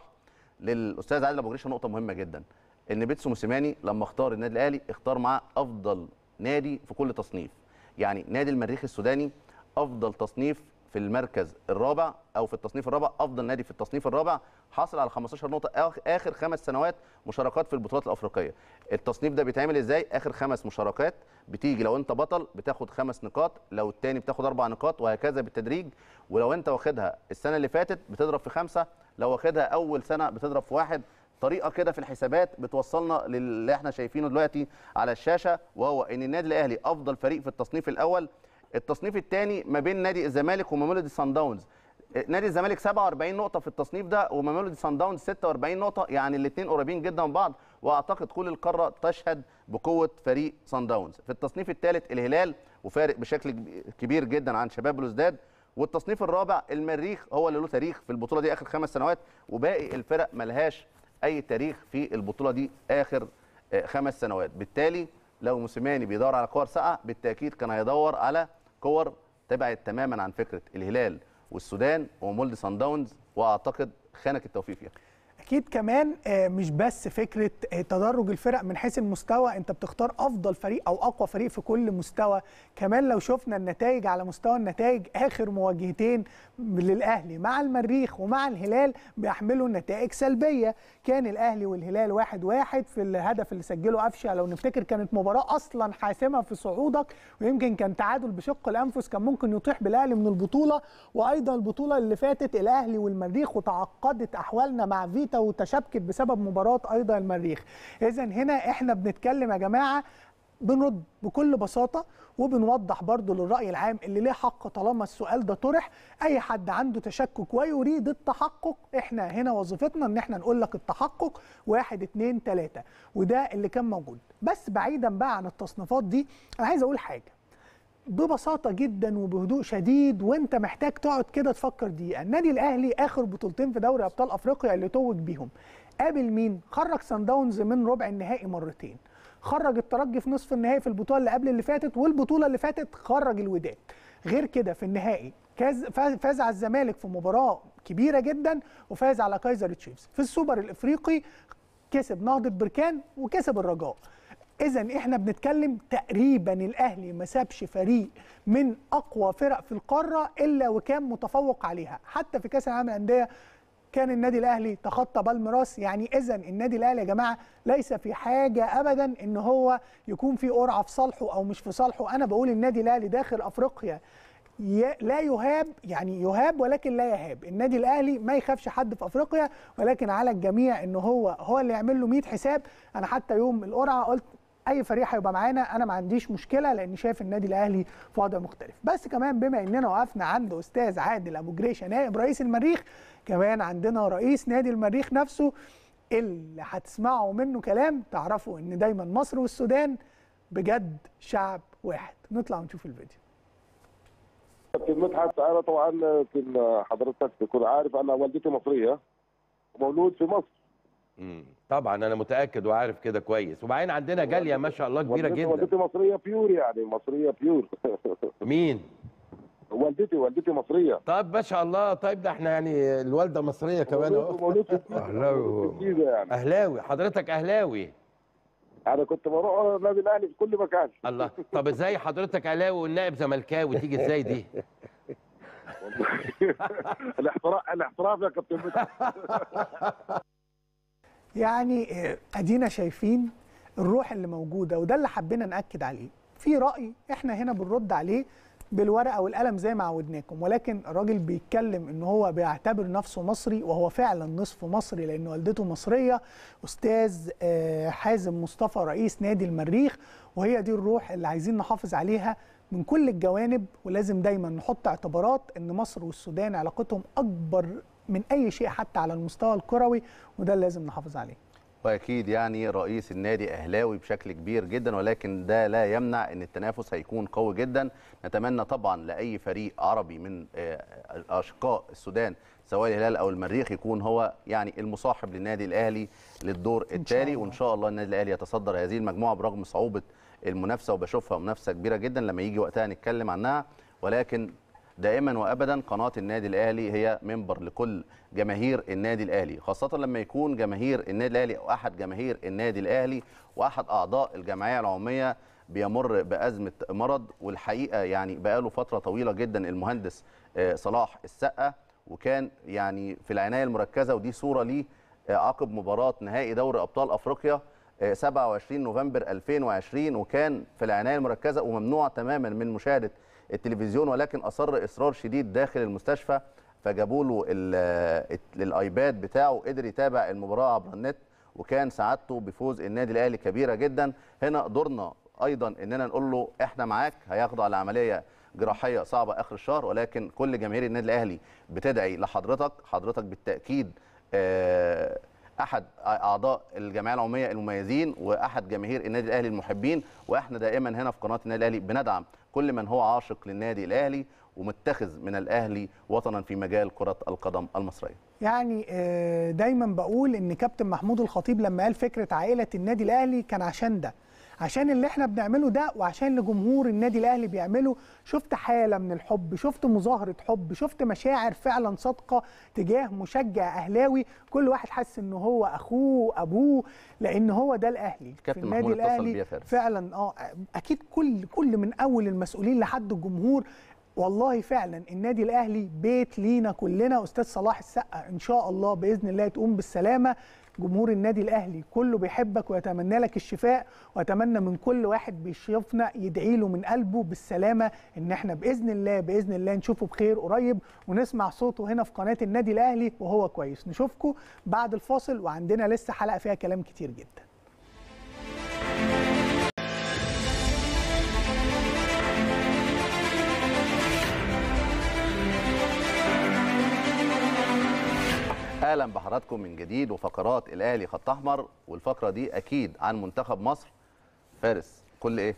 للاستاذ عادل ابو جريشه نقطه مهمه جدا ان بيتسو موسيماني لما اختار النادي الاهلي اختار معاه افضل نادي في كل تصنيف يعني نادي المريخ السوداني افضل تصنيف في المركز الرابع او في التصنيف الرابع افضل نادي في التصنيف الرابع حاصل على 15 نقطه اخر خمس سنوات مشاركات في البطولات الافريقيه التصنيف ده بيتعمل ازاي اخر خمس مشاركات بتيجي لو انت بطل بتاخد خمس نقاط لو الثاني بتاخد اربع نقاط وهكذا بالتدريج ولو انت واخدها السنه اللي فاتت بتضرب في خمسه لو واخدها اول سنه بتضرب في واحد طريقه كده في الحسابات بتوصلنا للي احنا شايفينه دلوقتي على الشاشه وهو ان النادي الاهلي افضل فريق في التصنيف الاول التصنيف الثاني ما بين نادي الزمالك وميلودي سان داونز نادي الزمالك 47 نقطه في التصنيف ده وميلودي سان داونز 46 نقطه يعني الاثنين قريبين جدا من بعض واعتقد كل القاره تشهد بقوه فريق سان داونز في التصنيف الثالث الهلال وفارق بشكل كبير جدا عن شباب بلوزداد والتصنيف الرابع المريخ هو اللي له تاريخ في البطوله دي اخر خمس سنوات وباقي الفرق ملهاش اي تاريخ في البطوله دي اخر آه، خمس سنوات بالتالي لو موسيماني بيدور على كور ساقعه بالتاكيد كان هيدور على كور تبعد تماما عن فكره الهلال والسودان ومولد سان داونز واعتقد خانك التوفيق فيها اكيد كمان آه، مش بس فكره آه، تدرج الفرق من حيث المستوى انت بتختار افضل فريق او اقوى فريق في كل مستوى كمان لو شفنا النتائج على مستوى النتائج اخر مواجهتين للاهلي مع المريخ ومع الهلال بيحملوا نتائج سلبيه كان الاهلي والهلال واحد واحد في الهدف اللي سجله قفشه لو نفتكر كانت مباراه اصلا حاسمه في صعودك ويمكن كان تعادل بشق الانفس كان ممكن يطيح بالاهلي من البطوله وايضا البطوله اللي فاتت الاهلي والمريخ وتعقدت احوالنا مع فيتا وتشابكت بسبب مباراه ايضا المريخ اذا هنا احنا بنتكلم يا جماعه بنرد بكل بساطة وبنوضح برضو للرأي العام اللي ليه حق طالما السؤال ده طرح أي حد عنده تشكك ويريد التحقق إحنا هنا وظيفتنا إن إحنا نقول لك التحقق واحد اتنين تلاتة وده اللي كان موجود بس بعيدا بقى عن التصنيفات دي أنا عايز أقول حاجة ببساطه جدا وبهدوء شديد وانت محتاج تقعد كده تفكر دقيقه النادي الاهلي اخر بطولتين في دوري ابطال افريقيا اللي توج بيهم قابل مين خرج سان داونز من ربع النهائي مرتين خرج الترجي في نصف النهائي في البطوله اللي قبل اللي فاتت والبطوله اللي فاتت خرج الوداد غير كده في النهائي فاز على الزمالك في مباراه كبيره جدا وفاز على كايزر تشيفز في السوبر الافريقي كسب نهضه بركان وكسب الرجاء اذا احنا بنتكلم تقريبا الاهلي ما سابش فريق من اقوى فرق في القاره الا وكان متفوق عليها حتى في كاس العالم للانديه كان النادي الاهلي تخطى بالميراس يعني اذا النادي الاهلي يا جماعه ليس في حاجه ابدا ان هو يكون في قرعه في صالحه او مش في صالحه انا بقول النادي الاهلي داخل افريقيا لا يهاب يعني يهاب ولكن لا يهاب النادي الاهلي ما يخافش حد في افريقيا ولكن على الجميع ان هو هو اللي يعمل له 100 حساب انا حتى يوم القرعه قلت اي فريق هيبقى معانا انا ما عنديش مشكله لان شايف النادي الاهلي في وضع مختلف بس كمان بما اننا وقفنا عند استاذ عادل ابو جريشه نائب رئيس المريخ كمان عندنا رئيس نادي المريخ نفسه اللي هتسمعوا منه كلام تعرفوا ان دايما مصر والسودان بجد شعب واحد نطلع ونشوف الفيديو كابتن مدحت انا طبعا حضرتك تكون عارف انا والدتي مصريه ومولود في مصر مم. طبعا انا متاكد وعارف كده كويس وبعدين عندنا جاليه ما شاء الله كبيره جدا والدتي مصريه بيور يعني مصريه بيور مين والدتي والدتي مصريه طب ما شاء الله طيب ده احنا يعني الوالده مصريه كمان اهو اهلاوي يعني. اهلاوي حضرتك اهلاوي انا كنت بروح النادي الاهلي في كل مكان الله طب ازاي حضرتك اهلاوي والنائب زملكاوي تيجي ازاي دي الاحتراف الاحتراف يا كابتن يعني آه، ادينا شايفين الروح اللي موجوده وده اللي حبينا ناكد عليه في راي احنا هنا بنرد عليه بالورقه والقلم زي ما عودناكم ولكن الراجل بيتكلم ان هو بيعتبر نفسه مصري وهو فعلا نصف مصري لان والدته مصريه استاذ آه، حازم مصطفى رئيس نادي المريخ وهي دي الروح اللي عايزين نحافظ عليها من كل الجوانب ولازم دايما نحط اعتبارات ان مصر والسودان علاقتهم اكبر من اي شيء حتى على المستوى الكروي وده لازم نحافظ عليه واكيد يعني رئيس النادي اهلاوي بشكل كبير جدا ولكن ده لا يمنع ان التنافس هيكون قوي جدا نتمنى طبعا لاي فريق عربي من آه، اشقاء السودان سواء الهلال او المريخ يكون هو يعني المصاحب للنادي الاهلي للدور التالي وان شاء الله النادي الاهلي يتصدر هذه المجموعه برغم صعوبه المنافسه وبشوفها منافسه كبيره جدا لما يجي وقتها نتكلم عنها ولكن دائما وابدا قناه النادي الاهلي هي منبر لكل جماهير النادي الاهلي خاصه لما يكون جماهير النادي الاهلي او احد جماهير النادي الاهلي واحد اعضاء الجمعيه العموميه بيمر بازمه مرض والحقيقه يعني بقاله فتره طويله جدا المهندس آه، صلاح السقا وكان يعني في العنايه المركزه ودي صوره ليه آه، عقب مباراه نهائي دوري ابطال افريقيا 27 آه، نوفمبر 2020 وكان في العنايه المركزه وممنوع تماما من مشاهده التلفزيون ولكن اصر اصرار شديد داخل المستشفى فجابوا له الايباد بتاعه قدر يتابع المباراه عبر النت وكان سعادته بفوز النادي الاهلي كبيره جدا هنا دورنا ايضا اننا نقول له احنا معاك هيخضع لعمليه جراحيه صعبه اخر الشهر ولكن كل جماهير النادي الاهلي بتدعي لحضرتك حضرتك بالتاكيد آه احد اعضاء الجمعيه العموميه المميزين واحد جماهير النادي الاهلي المحبين واحنا دائما هنا في قناه النادي الاهلي بندعم كل من هو عاشق للنادي الاهلي ومتخذ من الاهلي وطنا في مجال كره القدم المصريه. يعني آه، دايما بقول ان كابتن محمود الخطيب لما قال فكره عائله النادي الاهلي كان عشان ده. عشان اللي احنا بنعمله ده وعشان اللي جمهور النادي الاهلي بيعمله شفت حاله من الحب شفت مظاهره حب شفت مشاعر فعلا صادقه تجاه مشجع اهلاوي كل واحد حس ان هو اخوه ابوه لان هو ده الاهلي في النادي الاهلي فعلا اه اكيد كل كل من اول المسؤولين لحد الجمهور والله فعلا النادي الاهلي بيت لينا كلنا استاذ صلاح السقا ان شاء الله باذن الله تقوم بالسلامه جمهور النادي الاهلي كله بيحبك ويتمنى لك الشفاء واتمنى من كل واحد بيشوفنا يدعي له من قلبه بالسلامه ان احنا باذن الله باذن الله نشوفه بخير قريب ونسمع صوته هنا في قناه النادي الاهلي وهو كويس نشوفكم بعد الفاصل وعندنا لسه حلقه فيها كلام كتير جدا اهلا بحضراتكم من جديد وفقرات الاهلي خط احمر والفقره دي اكيد عن منتخب مصر فارس كل ايه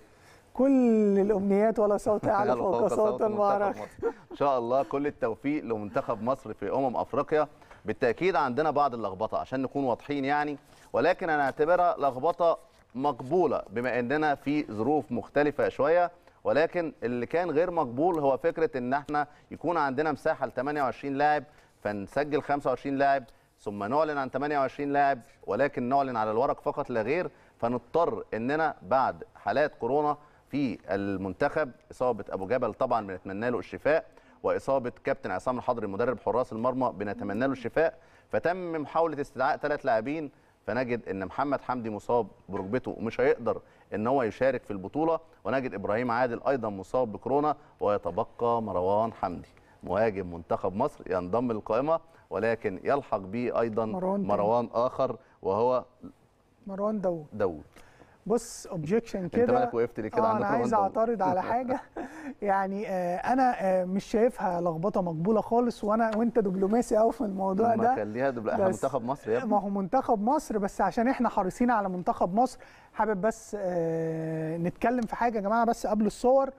كل الامنيات ولا صوت اعلى فوق صوت المعركه ان شاء الله كل التوفيق لمنتخب مصر في امم افريقيا بالتاكيد عندنا بعض اللخبطه عشان نكون واضحين يعني ولكن انا اعتبرها لخبطه مقبوله بما اننا في ظروف مختلفه شويه ولكن اللي كان غير مقبول هو فكره ان احنا يكون عندنا مساحه ل 28 لاعب فنسجل 25 لاعب ثم نعلن عن 28 لاعب ولكن نعلن على الورق فقط لا غير فنضطر اننا بعد حالات كورونا في المنتخب اصابه ابو جبل طبعا بنتمنى له الشفاء واصابه كابتن عصام الحضري مدرب حراس المرمى بنتمنى له الشفاء فتم محاوله استدعاء ثلاث لاعبين فنجد ان محمد حمدي مصاب بركبته ومش هيقدر ان هو يشارك في البطوله ونجد ابراهيم عادل ايضا مصاب بكورونا ويتبقى مروان حمدي مهاجم منتخب مصر ينضم للقائمه ولكن يلحق به ايضا مروان, مروان اخر وهو مروان داوود داوود بص اوبجيكشن كده انت مالك وقفت ليه كده آه انا عايز اعترض على حاجه يعني آه انا آه مش شايفها لخبطه مقبوله خالص وانا وانت دبلوماسي قوي في الموضوع ده ما خليها دبلوماسي احنا منتخب مصر يا ابني ما هو منتخب مصر بس عشان احنا حريصين على منتخب مصر حابب بس آه نتكلم في حاجه يا جماعه بس قبل الصور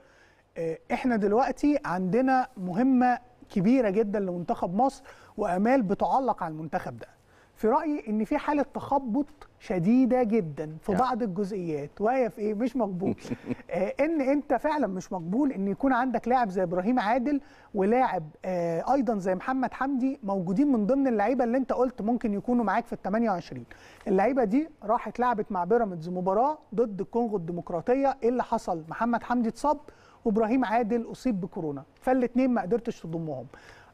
آه، احنا دلوقتي عندنا مهمه كبيره جدا لمنتخب مصر وامال بتعلق على المنتخب ده في رايي ان في حاله تخبط شديده جدا في بعض الجزئيات وهي في ايه مش مقبول آه، ان انت فعلا مش مقبول ان يكون عندك لاعب زي ابراهيم عادل ولاعب آه، ايضا زي محمد حمدي موجودين من ضمن اللعيبه اللي انت قلت ممكن يكونوا معاك في ال 28 اللعيبه دي راحت لعبت مع بيراميدز مباراه ضد الكونغو الديمقراطيه ايه اللي حصل محمد حمدي اتصاب وابراهيم عادل اصيب بكورونا فالاثنين ما قدرتش تضمهم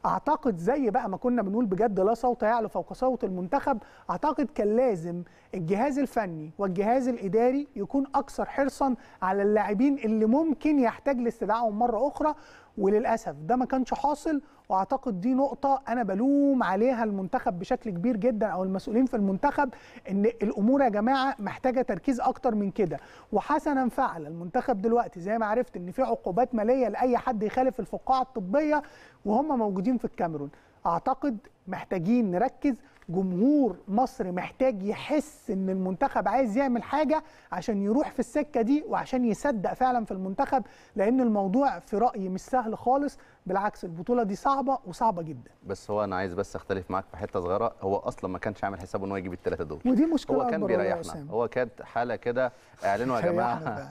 اعتقد زي بقى ما كنا بنقول بجد لا صوت يعلو فوق صوت المنتخب اعتقد كان لازم الجهاز الفني والجهاز الاداري يكون اكثر حرصا على اللاعبين اللي ممكن يحتاج لاستدعائهم مره اخرى وللاسف ده ما كانش حاصل واعتقد دي نقطه انا بلوم عليها المنتخب بشكل كبير جدا او المسؤولين في المنتخب ان الامور يا جماعه محتاجه تركيز اكتر من كده وحسنا فعل المنتخب دلوقتي زي ما عرفت ان في عقوبات ماليه لاي حد يخالف الفقاعه الطبيه وهم موجودين في الكاميرون اعتقد محتاجين نركز جمهور مصر محتاج يحس ان المنتخب عايز يعمل حاجه عشان يروح في السكه دي وعشان يصدق فعلا في المنتخب لان الموضوع في رايي مش سهل خالص بالعكس البطوله دي صعبه وصعبه جدا بس هو انا عايز بس اختلف معاك في حته صغيره هو اصلا ما كانش عامل حسابه ان هو يجيب الثلاثه دول ودي مشكله هو كان بيريحنا هو كانت حاله كده اعلنوا يا جماعه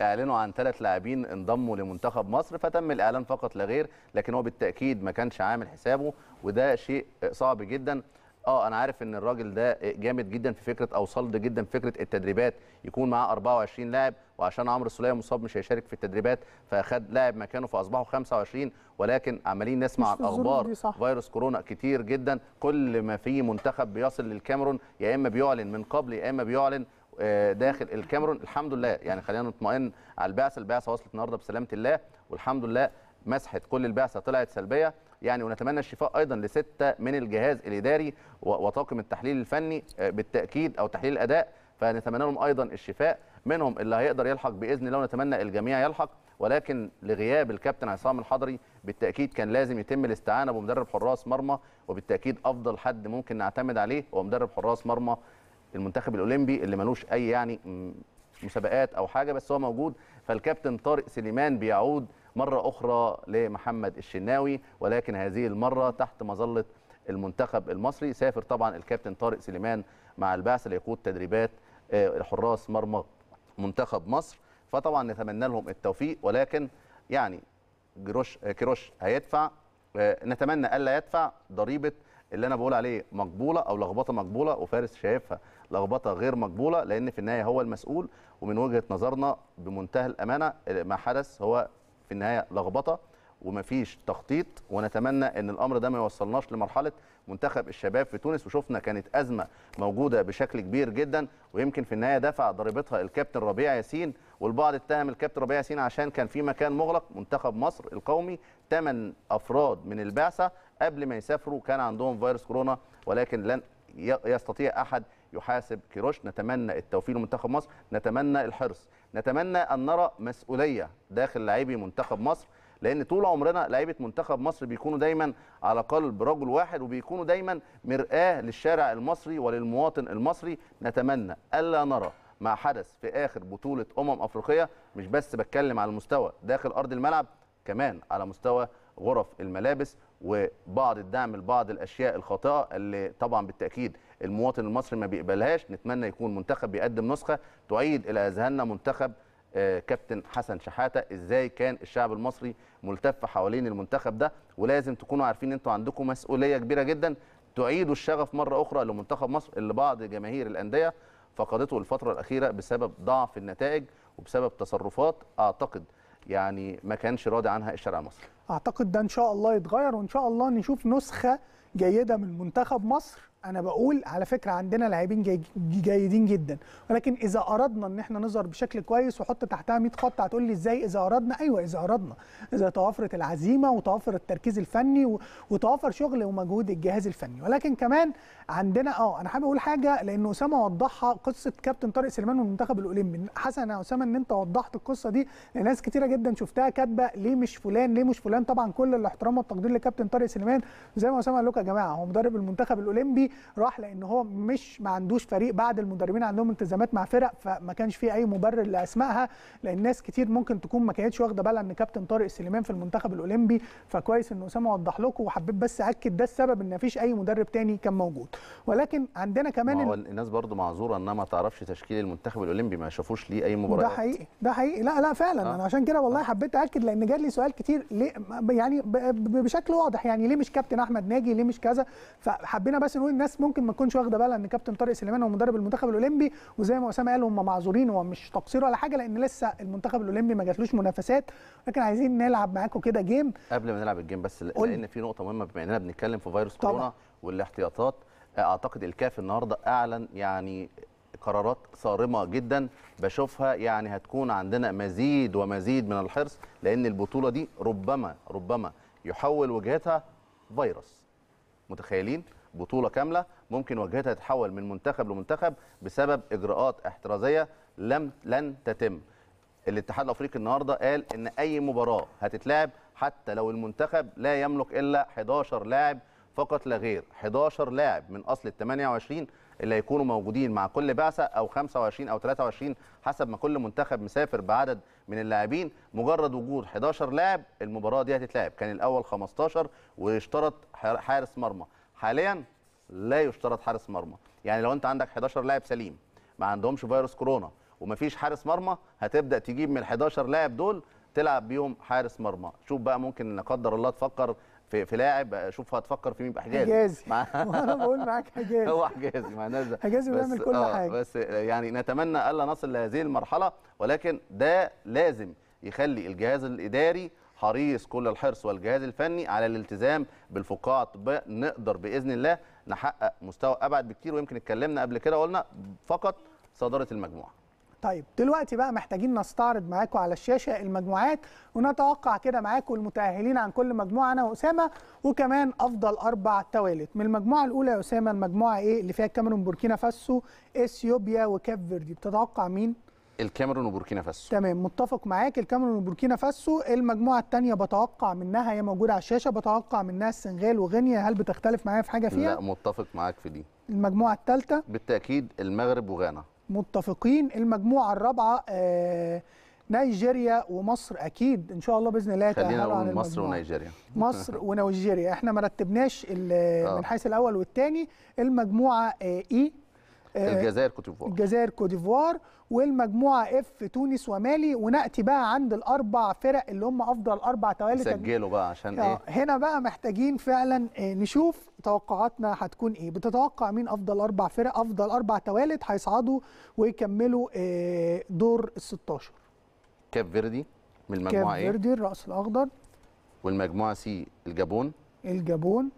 اعلنوا عن ثلاث لاعبين انضموا لمنتخب مصر فتم الاعلان فقط لا غير لكن هو بالتاكيد ما كانش عامل حسابه وده شيء صعب جدا اه انا عارف ان الراجل ده جامد جدا في فكره او صلد جدا في فكره التدريبات يكون معاه 24 لاعب وعشان عمرو السوليه مصاب مش هيشارك في التدريبات فخد لاعب مكانه فاصبحوا 25 ولكن عمالين نسمع الاخبار فيروس كورونا كتير جدا كل ما في منتخب بيصل للكاميرون يا اما بيعلن من قبل يا اما بيعلن آه، داخل الكاميرون الحمد لله يعني خلينا نطمئن على البعثه البعثه وصلت النهارده بسلامه الله والحمد لله مسحت كل البعثه طلعت سلبيه يعني ونتمنى الشفاء ايضا لسته من الجهاز الاداري وطاقم التحليل الفني آه، بالتاكيد او تحليل الاداء فنتمنى لهم ايضا الشفاء منهم اللي هيقدر يلحق باذن الله ونتمنى الجميع يلحق ولكن لغياب الكابتن عصام الحضري بالتاكيد كان لازم يتم الاستعانه بمدرب حراس مرمى وبالتاكيد افضل حد ممكن نعتمد عليه هو مدرب حراس مرمى المنتخب الاولمبي اللي ملوش اي يعني مسابقات او حاجه بس هو موجود فالكابتن طارق سليمان بيعود مرة أخرى لمحمد الشناوي ولكن هذه المرة تحت مظلة المنتخب المصري سافر طبعا الكابتن طارق سليمان مع البعثة ليقود تدريبات آه، حراس مرمى منتخب مصر فطبعا نتمنى لهم التوفيق ولكن يعني جروش آه، كروش هيدفع آه، نتمنى الا يدفع ضريبه اللي انا بقول عليه مقبوله او لخبطه مقبوله وفارس شايفها لخبطه غير مقبوله لان في النهايه هو المسؤول ومن وجهه نظرنا بمنتهى الامانه ما حدث هو في النهايه لخبطه ومفيش تخطيط ونتمنى ان الامر ده ما يوصلناش لمرحله منتخب الشباب في تونس وشفنا كانت ازمه موجوده بشكل كبير جدا ويمكن في النهايه دفع ضريبتها الكابتن ربيع ياسين والبعض اتهم الكابتن ربيع ياسين عشان كان في مكان مغلق منتخب مصر القومي 8 افراد من البعثه قبل ما يسافروا كان عندهم فيروس كورونا ولكن لن يستطيع احد يحاسب كيروش نتمنى التوفيق لمنتخب مصر نتمنى الحرص نتمنى ان نرى مسؤوليه داخل لاعبي منتخب مصر لان طول عمرنا لعيبه منتخب مصر بيكونوا دايما على قلب رجل واحد وبيكونوا دايما مراه للشارع المصري وللمواطن المصري نتمنى الا نرى ما حدث في اخر بطوله امم افريقيا مش بس بتكلم على المستوى داخل ارض الملعب كمان على مستوى غرف الملابس وبعض الدعم لبعض الاشياء الخاطئه اللي طبعا بالتاكيد المواطن المصري ما بيقبلهاش نتمنى يكون منتخب بيقدم نسخه تعيد الى اذهاننا منتخب آه، كابتن حسن شحاته ازاي كان الشعب المصري ملتف حوالين المنتخب ده ولازم تكونوا عارفين انتوا عندكم مسؤوليه كبيره جدا تعيدوا الشغف مره اخرى لمنتخب مصر اللي بعض جماهير الانديه فقدته الفتره الاخيره بسبب ضعف النتائج وبسبب تصرفات اعتقد يعني ما كانش راضي عنها الشارع المصري اعتقد ده ان شاء الله يتغير وان شاء الله نشوف نسخه جيده من منتخب مصر انا بقول على فكره عندنا لاعبين جي جيدين جدا ولكن اذا اردنا ان احنا نظهر بشكل كويس وحط تحتها 100 خط هتقول لي ازاي اذا اردنا ايوه اذا اردنا اذا توافرت العزيمه وتوافر التركيز الفني وتوافر شغل ومجهود الجهاز الفني ولكن كمان عندنا اه انا حابب اقول حاجه لان اسامه وضحها قصه كابتن طارق سليمان والمنتخب الاولمبي حسن يا اسامه ان انت وضحت القصه دي لناس كتيره جدا شفتها كاتبه ليه مش فلان ليه مش فلان طبعا كل الاحترام والتقدير لكابتن طارق سليمان زي ما اسامه قال لكم يا جماعه هو مدرب المنتخب الاولمبي راح لان هو مش ما عندوش فريق بعد المدربين عندهم التزامات مع فرق فما كانش في اي مبرر لاسمائها لان ناس كتير ممكن تكون ما كانتش واخده بالها ان كابتن طارق سليمان في المنتخب الاولمبي فكويس ان اسامه وضح لكم وحبيت بس اكد ده السبب ان ما فيش اي مدرب تاني كان موجود ولكن عندنا كمان هو الناس برضو معذوره انها ما تعرفش تشكيل المنتخب الاولمبي ما شافوش ليه اي مباراه ده حقيقي ده حقيقي لا لا فعلا آه. انا عشان كده والله آه. حبيت اكد لان جات لي سؤال كتير ليه يعني بشكل واضح يعني ليه مش كابتن احمد ناجي ليه مش كذا فحبينا بس نقول ناس ممكن ما تكونش واخده بالها ان كابتن طارق سليمان هو مدرب المنتخب الاولمبي وزي ما اسامه قال هم معذورين هو مش تقصير ولا حاجه لان لسه المنتخب الاولمبي ما جاتلوش منافسات لكن عايزين نلعب معاكم كده جيم قبل ما نلعب الجيم بس لان في نقطه مهمه بما اننا بنتكلم في فيروس طبعا. كورونا والاحتياطات اعتقد الكاف النهارده اعلن يعني قرارات صارمه جدا بشوفها يعني هتكون عندنا مزيد ومزيد من الحرص لان البطوله دي ربما ربما يحول وجهتها فيروس متخيلين بطوله كامله ممكن وجهتها تتحول من منتخب لمنتخب بسبب اجراءات احترازيه لم لن تتم الاتحاد الافريقي النهارده قال ان اي مباراه هتتلعب حتى لو المنتخب لا يملك الا 11 لاعب فقط لا غير 11 لاعب من اصل ال 28 اللي هيكونوا موجودين مع كل بعثه او 25 او 23 حسب ما كل منتخب مسافر بعدد من اللاعبين مجرد وجود 11 لاعب المباراه دي هتتلعب كان الاول 15 واشترط حارس مرمى حاليا لا يشترط حارس مرمى يعني لو انت عندك 11 لاعب سليم ما عندهمش فيروس كورونا ومفيش حارس مرمى هتبدا تجيب من ال 11 لاعب دول تلعب بيهم حارس مرمى شوف بقى ممكن لا قدر الله تفكر في, في لاعب شوف هتفكر في مين يبقى حجازي حجازي مع... وانا بقول معاك حجازي هو حجازي مع نزه حجازي بيعمل كل آه، حاجه بس يعني نتمنى الا نصل لهذه المرحله ولكن ده لازم يخلي الجهاز الاداري حريص كل الحرص والجهاز الفني على الالتزام بالفقاعه الطبيه نقدر باذن الله نحقق مستوى ابعد بكتير ويمكن اتكلمنا قبل كده وقلنا فقط صداره المجموعه طيب دلوقتي بقى محتاجين نستعرض معاكم على الشاشه المجموعات ونتوقع كده معاكم المتاهلين عن كل مجموعه انا واسامه وكمان افضل اربع توالت من المجموعه الاولى يا اسامه المجموعه ايه اللي فيها الكاميرون بوركينا فاسو اثيوبيا وكاب فيردي بتتوقع مين الكاميرون وبوركينا فاسو تمام متفق معاك الكاميرون وبوركينا فاسو المجموعه الثانيه بتوقع منها هي موجوده على الشاشه بتوقع منها السنغال وغينيا هل بتختلف معايا في حاجه فيها لا متفق معاك في دي المجموعه الثالثه بالتاكيد المغرب وغانا متفقين المجموعه الرابعه آه نيجيريا ومصر اكيد ان شاء الله باذن الله تعالى خلينا نقول مصر ونيجيريا مصر ونيجيريا احنا ما رتبناش آه. من حيث الاول والثاني المجموعه آه، اي آه، الجزائر كوتيفوار الجزائر كوتيفوار والمجموعه اف تونس ومالي وناتي بقى عند الاربع فرق اللي هم افضل اربع توالي سجلوا بقى عشان آه، ايه هنا بقى محتاجين فعلا آه، نشوف توقعاتنا هتكون ايه بتتوقع مين افضل اربع فرق افضل اربع توالت هيصعدوا ويكملوا آه، دور ال 16 كاب فيردي من المجموعه ايه كاب فيردي الراس الاخضر والمجموعه سي الجابون الجابون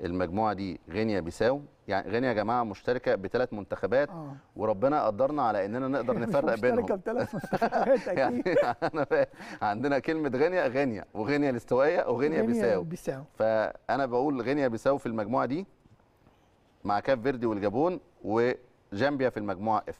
المجموعه دي غينيا بيساو يعني غينيا يا جماعه مشتركه بثلاث منتخبات أوه. وربنا قدرنا على اننا نقدر نفرق مشتركة بينهم مشتركه بثلاث منتخبات يعني اكيد يعني عندنا كلمه غينيا غينيا وغينيا الاستوائيه وغينيا بيساو بيساو فانا بقول غينيا بيساو في المجموعه دي مع كاب فيردي والجابون وجامبيا في المجموعه اف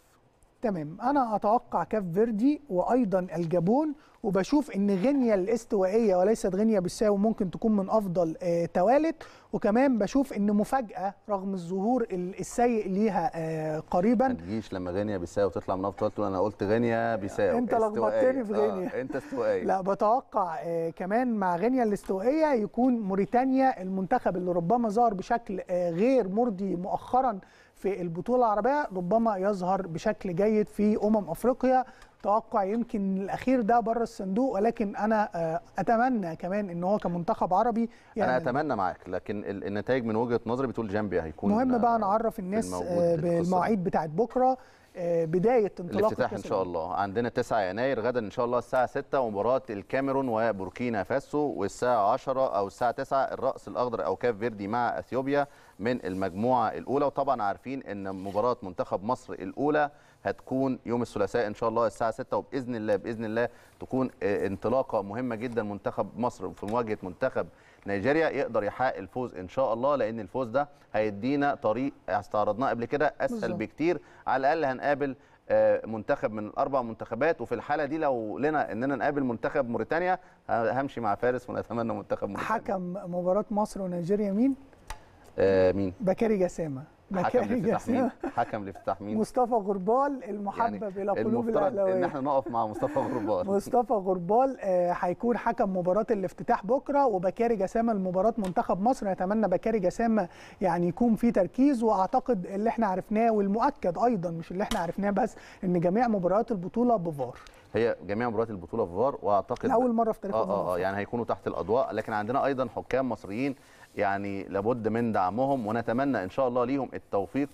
تمام انا اتوقع كاف فيردي وايضا الجابون وبشوف ان غينيا الاستوائيه وليست غينيا بالساو ممكن تكون من افضل آه، توالت وكمان بشوف ان مفاجاه رغم الظهور السيء ليها آه، قريبا ما تجيش لما غينيا بالساو تطلع من افضل تقول انا قلت غينيا بالساو انت لخبطتني في آه، غينيا آه. انت استوائيه لا بتوقع كمان مع غينيا الاستوائيه يكون موريتانيا المنتخب اللي ربما ظهر بشكل غير مرضي مؤخرا في البطوله العربيه ربما يظهر بشكل جيد في امم افريقيا توقع يمكن الاخير ده بره الصندوق ولكن انا آه، اتمنى كمان ان هو كمنتخب عربي يعني انا اتمنى معاك لكن النتائج من وجهه نظري بتقول جامبيا هيكون مهم بقى آه، نعرف الناس آه، بالمواعيد بتاعت بكره بدايه انطلاق الافتتاح ان شاء الله عندنا 9 يناير غدا ان شاء الله الساعه 6 ومباراه الكاميرون وبوركينا فاسو والساعه 10 او الساعه 9 الراس الاخضر او كاف فيردي مع اثيوبيا من المجموعه الاولى وطبعا عارفين ان مباراه منتخب مصر الاولى هتكون يوم الثلاثاء ان شاء الله الساعه 6 وباذن الله باذن الله تكون آه، انطلاقه مهمه جدا منتخب مصر في مواجهه منتخب نيجيريا يقدر يحقق الفوز ان شاء الله لان الفوز ده هيدينا طريق استعرضناه قبل كده اسهل بكتير على الاقل هنقابل آه، منتخب من الاربع منتخبات وفي الحاله دي لو لنا اننا نقابل منتخب موريتانيا همشي مع فارس ونتمنى منتخب موريتانيا حكم مباراه مصر ونيجيريا مين آه مين بكاري جسامه حكم الافتتاح يعني. مين؟ حكم الافتتاح مين؟ مصطفى غربال المحبب يعني الى قلوب الاهلاويه ان احنا نقف مع مصطفى غربال مصطفى غربال آه، هيكون آه حكم مباراه الافتتاح بكره وبكاري جسامه لمباراه منتخب مصر نتمنى بكاري جسامه يعني يكون في تركيز واعتقد اللي احنا عرفناه والمؤكد ايضا مش اللي احنا عرفناه بس ان جميع مباريات البطوله بفار هي جميع مباريات البطوله بفار فار واعتقد لاول مره في تاريخ آه, آه, اه يعني هيكونوا تحت الاضواء لكن عندنا ايضا حكام مصريين يعني لابد من دعمهم ونتمنى ان شاء الله ليهم التوفيق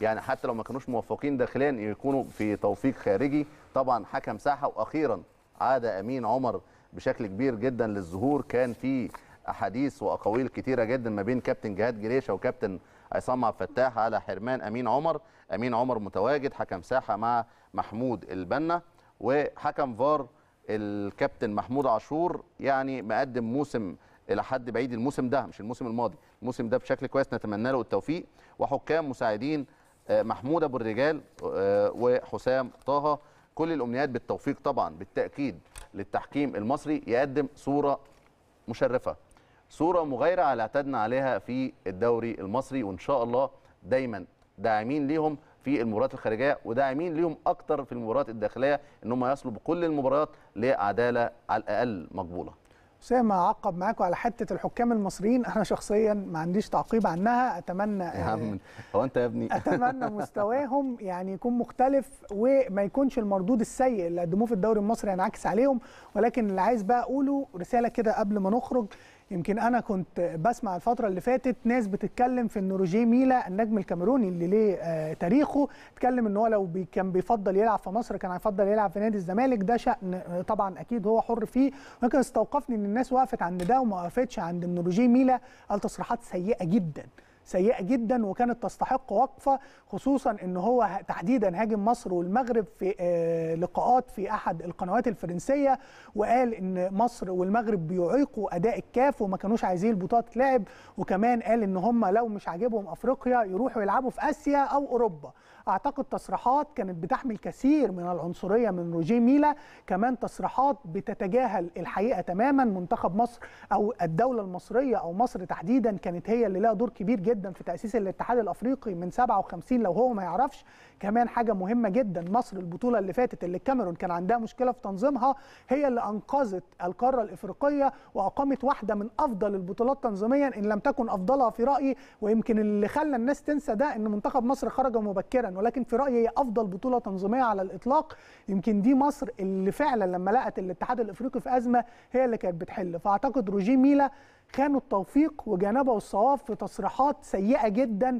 يعني حتى لو ما كانوش موفقين داخليا يكونوا في توفيق خارجي طبعا حكم ساحه واخيرا عاد امين عمر بشكل كبير جدا للظهور كان في احاديث واقاويل كثيره جدا ما بين كابتن جهاد جريشه وكابتن عصام عبد الفتاح على حرمان امين عمر امين عمر متواجد حكم ساحه مع محمود البنا وحكم فار الكابتن محمود عاشور يعني مقدم موسم الى حد بعيد الموسم ده مش الموسم الماضي الموسم ده بشكل كويس نتمنى له التوفيق وحكام مساعدين آه، محمود ابو الرجال آه، وحسام طه كل الامنيات بالتوفيق طبعا بالتاكيد للتحكيم المصري يقدم صوره مشرفه صوره مغايره على اعتدنا عليها في الدوري المصري وان شاء الله دايما داعمين ليهم في المباريات الخارجيه وداعمين ليهم اكتر في المباريات الداخليه ان هم يصلوا بكل المباريات لعداله على الاقل مقبوله اسامه اعقب معاكم على حته الحكام المصريين انا شخصيا ما عنديش تعقيب عنها اتمنى يا عم يعني هو انت يا ابني اتمنى مستواهم يعني يكون مختلف وما يكونش المردود السيء اللي قدموه في الدوري المصري ينعكس يعني عليهم ولكن اللي عايز بقى اقوله رساله كده قبل ما نخرج يمكن انا كنت بسمع الفتره اللي فاتت ناس بتتكلم في ان روجيه ميلا النجم الكاميروني اللي ليه آه تاريخه اتكلم ان هو لو بي كان بيفضل يلعب في مصر كان هيفضل يلعب في نادي الزمالك ده شان آه، طبعا اكيد هو حر فيه ولكن استوقفني ان الناس وقفت عند ده وما وقفتش عند ان روجيه ميلا قال تصريحات سيئه جدا سيئه جدا وكانت تستحق وقفه خصوصا ان هو تحديدا هاجم مصر والمغرب في آه، لقاءات في احد القنوات الفرنسيه وقال ان مصر والمغرب بيعيقوا اداء الكاف وما كانوش عايزين البطولات تلعب وكمان قال ان هم لو مش عاجبهم افريقيا يروحوا يلعبوا في اسيا او اوروبا اعتقد تصريحات كانت بتحمل كثير من العنصريه من روجيه ميلا كمان تصريحات بتتجاهل الحقيقه تماما منتخب مصر او الدوله المصريه او مصر تحديدا كانت هي اللي لها دور كبير جدا في تاسيس الاتحاد الافريقي من 57 لو هو ما يعرفش كمان حاجه مهمه جدا مصر البطوله اللي فاتت اللي الكاميرون كان عندها مشكله في تنظيمها هي اللي انقذت القاره الافريقيه واقامت واحده من افضل البطولات تنظيميا ان لم تكن افضلها في رايي ويمكن اللي خلى الناس تنسى ده ان منتخب مصر خرج مبكرا ولكن في رايي هي افضل بطوله تنظيميه على الاطلاق يمكن دي مصر اللي فعلا لما لقت الاتحاد الافريقي في ازمه هي اللي كانت بتحل فاعتقد روجيه ميلا خانوا التوفيق وجانبه الصواب في تصريحات سيئه جدا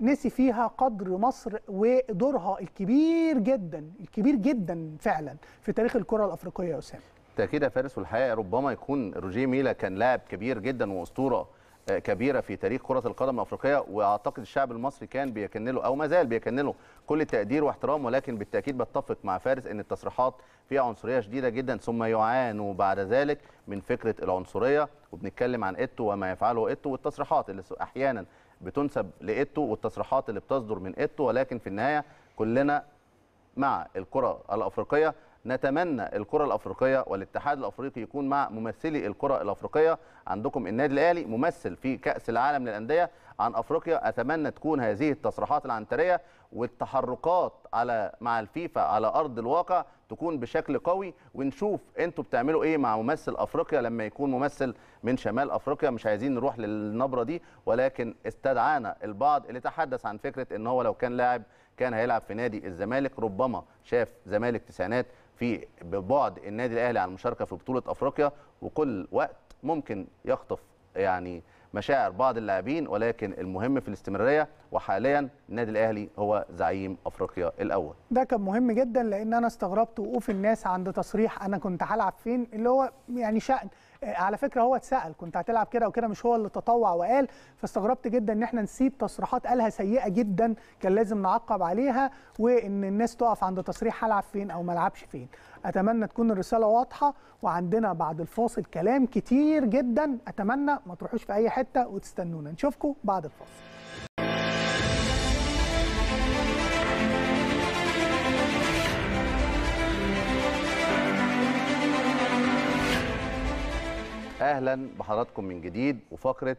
نسي فيها قدر مصر ودورها الكبير جدا الكبير جدا فعلا في تاريخ الكره الافريقيه يا اسامه بالتاكيد يا فارس والحقيقه ربما يكون روجيه ميلا كان لاعب كبير جدا واسطوره كبيره في تاريخ كره القدم الافريقيه واعتقد الشعب المصري كان بيكن له او ما زال بيكن له كل التقدير واحترام ولكن بالتاكيد بتفق مع فارس ان التصريحات فيها عنصريه شديده جدا ثم يعانوا بعد ذلك من فكره العنصريه وبنتكلم عن ايتو وما يفعله ايتو والتصريحات اللي احيانا بتنسب لايتو والتصريحات اللي بتصدر من ايتو ولكن في النهايه كلنا مع الكره الافريقيه نتمنى الكره الافريقيه والاتحاد الافريقي يكون مع ممثلي الكره الافريقيه عندكم النادي الاهلي ممثل في كاس العالم للانديه عن افريقيا اتمنى تكون هذه التصريحات العنتريه والتحركات على مع الفيفا على ارض الواقع تكون بشكل قوي ونشوف انتوا بتعملوا ايه مع ممثل افريقيا لما يكون ممثل من شمال افريقيا مش عايزين نروح للنبره دي ولكن استدعانا البعض اللي تحدث عن فكره ان هو لو كان لاعب كان هيلعب في نادي الزمالك ربما شاف زمالك تسعينات في ببعد النادي الاهلي عن المشاركه في بطوله افريقيا وكل وقت ممكن يخطف يعني مشاعر بعض اللاعبين ولكن المهم في الاستمراريه وحاليا النادي الاهلي هو زعيم افريقيا الاول ده كان مهم جدا لان انا استغربت وقوف الناس عند تصريح انا كنت هلعب فين اللي هو يعني شأن على فكره هو اتسال كنت هتلعب كده وكده مش هو اللي تطوع وقال فاستغربت جدا ان احنا نسيب تصريحات قالها سيئه جدا كان لازم نعقب عليها وان الناس تقف عند تصريح هلعب فين او ما العبش فين اتمنى تكون الرساله واضحه وعندنا بعد الفاصل كلام كتير جدا اتمنى ما تروحوش في اي حته وتستنونا نشوفكم بعد الفاصل اهلا بحضراتكم من جديد وفقره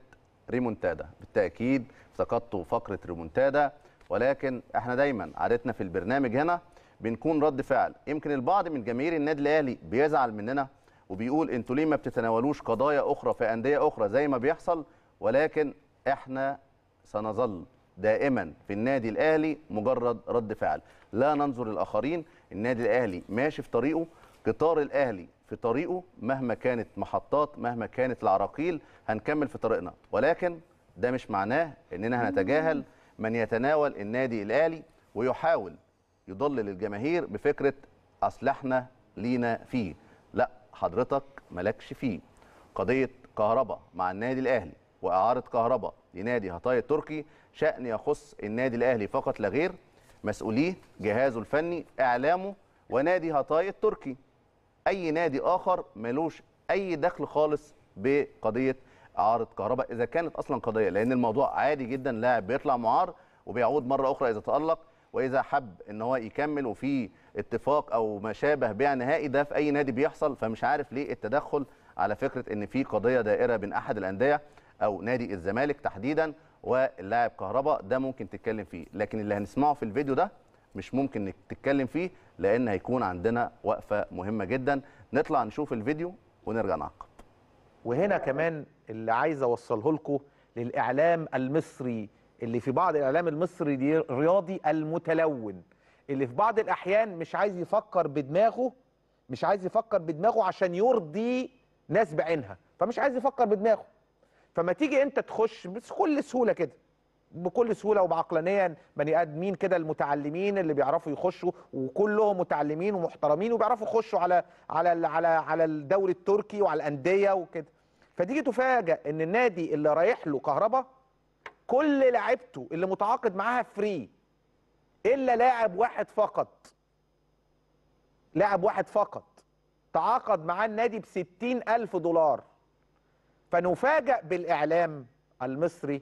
ريمونتادا بالتاكيد افتقدتوا فقره ريمونتادا ولكن احنا دايما عادتنا في البرنامج هنا بنكون رد فعل يمكن البعض من جماهير النادي الاهلي بيزعل مننا وبيقول انتوا ليه ما بتتناولوش قضايا اخرى في انديه اخرى زي ما بيحصل ولكن احنا سنظل دائما في النادي الاهلي مجرد رد فعل لا ننظر للاخرين النادي الاهلي ماشي في طريقه قطار الاهلي في طريقه مهما كانت محطات مهما كانت العراقيل هنكمل في طريقنا ولكن ده مش معناه اننا هنتجاهل من يتناول النادي الاهلي ويحاول يضلل الجماهير بفكره اصل احنا لينا فيه لا حضرتك مالكش فيه قضيه كهرباء مع النادي الاهلي واعاره كهرباء لنادي هطاي التركي شان يخص النادي الاهلي فقط لا غير مسؤوليه جهازه الفني اعلامه ونادي هطاي التركي اي نادي اخر ملوش اي دخل خالص بقضيه اعاره كهرباء اذا كانت اصلا قضيه لان الموضوع عادي جدا لاعب بيطلع معار وبيعود مره اخرى اذا تالق واذا حب ان هو يكمل وفي اتفاق او ما شابه بيع نهائي ده في اي نادي بيحصل فمش عارف ليه التدخل على فكره ان في قضيه دائره بين احد الانديه او نادي الزمالك تحديدا واللاعب كهرباء ده ممكن تتكلم فيه لكن اللي هنسمعه في الفيديو ده مش ممكن تتكلم فيه لان هيكون عندنا وقفه مهمه جدا نطلع نشوف الفيديو ونرجع نعقب وهنا كمان اللي عايز اوصله لكم للاعلام المصري اللي في بعض الاعلام المصري دي الرياضي المتلون اللي في بعض الاحيان مش عايز يفكر بدماغه مش عايز يفكر بدماغه عشان يرضي ناس بعينها فمش عايز يفكر بدماغه فما تيجي انت تخش بس سهوله كده بكل سهوله وبعقلانيه بني ادمين كده المتعلمين اللي بيعرفوا يخشوا وكلهم متعلمين ومحترمين وبيعرفوا يخشوا على على على على الدوري التركي وعلى الانديه وكده فتيجي تفاجئ ان النادي اللي رايح له كهربا كل لعبته اللي متعاقد معاها فري الا لاعب واحد فقط لاعب واحد فقط تعاقد معاه النادي ب 60000 دولار فنفاجئ بالاعلام المصري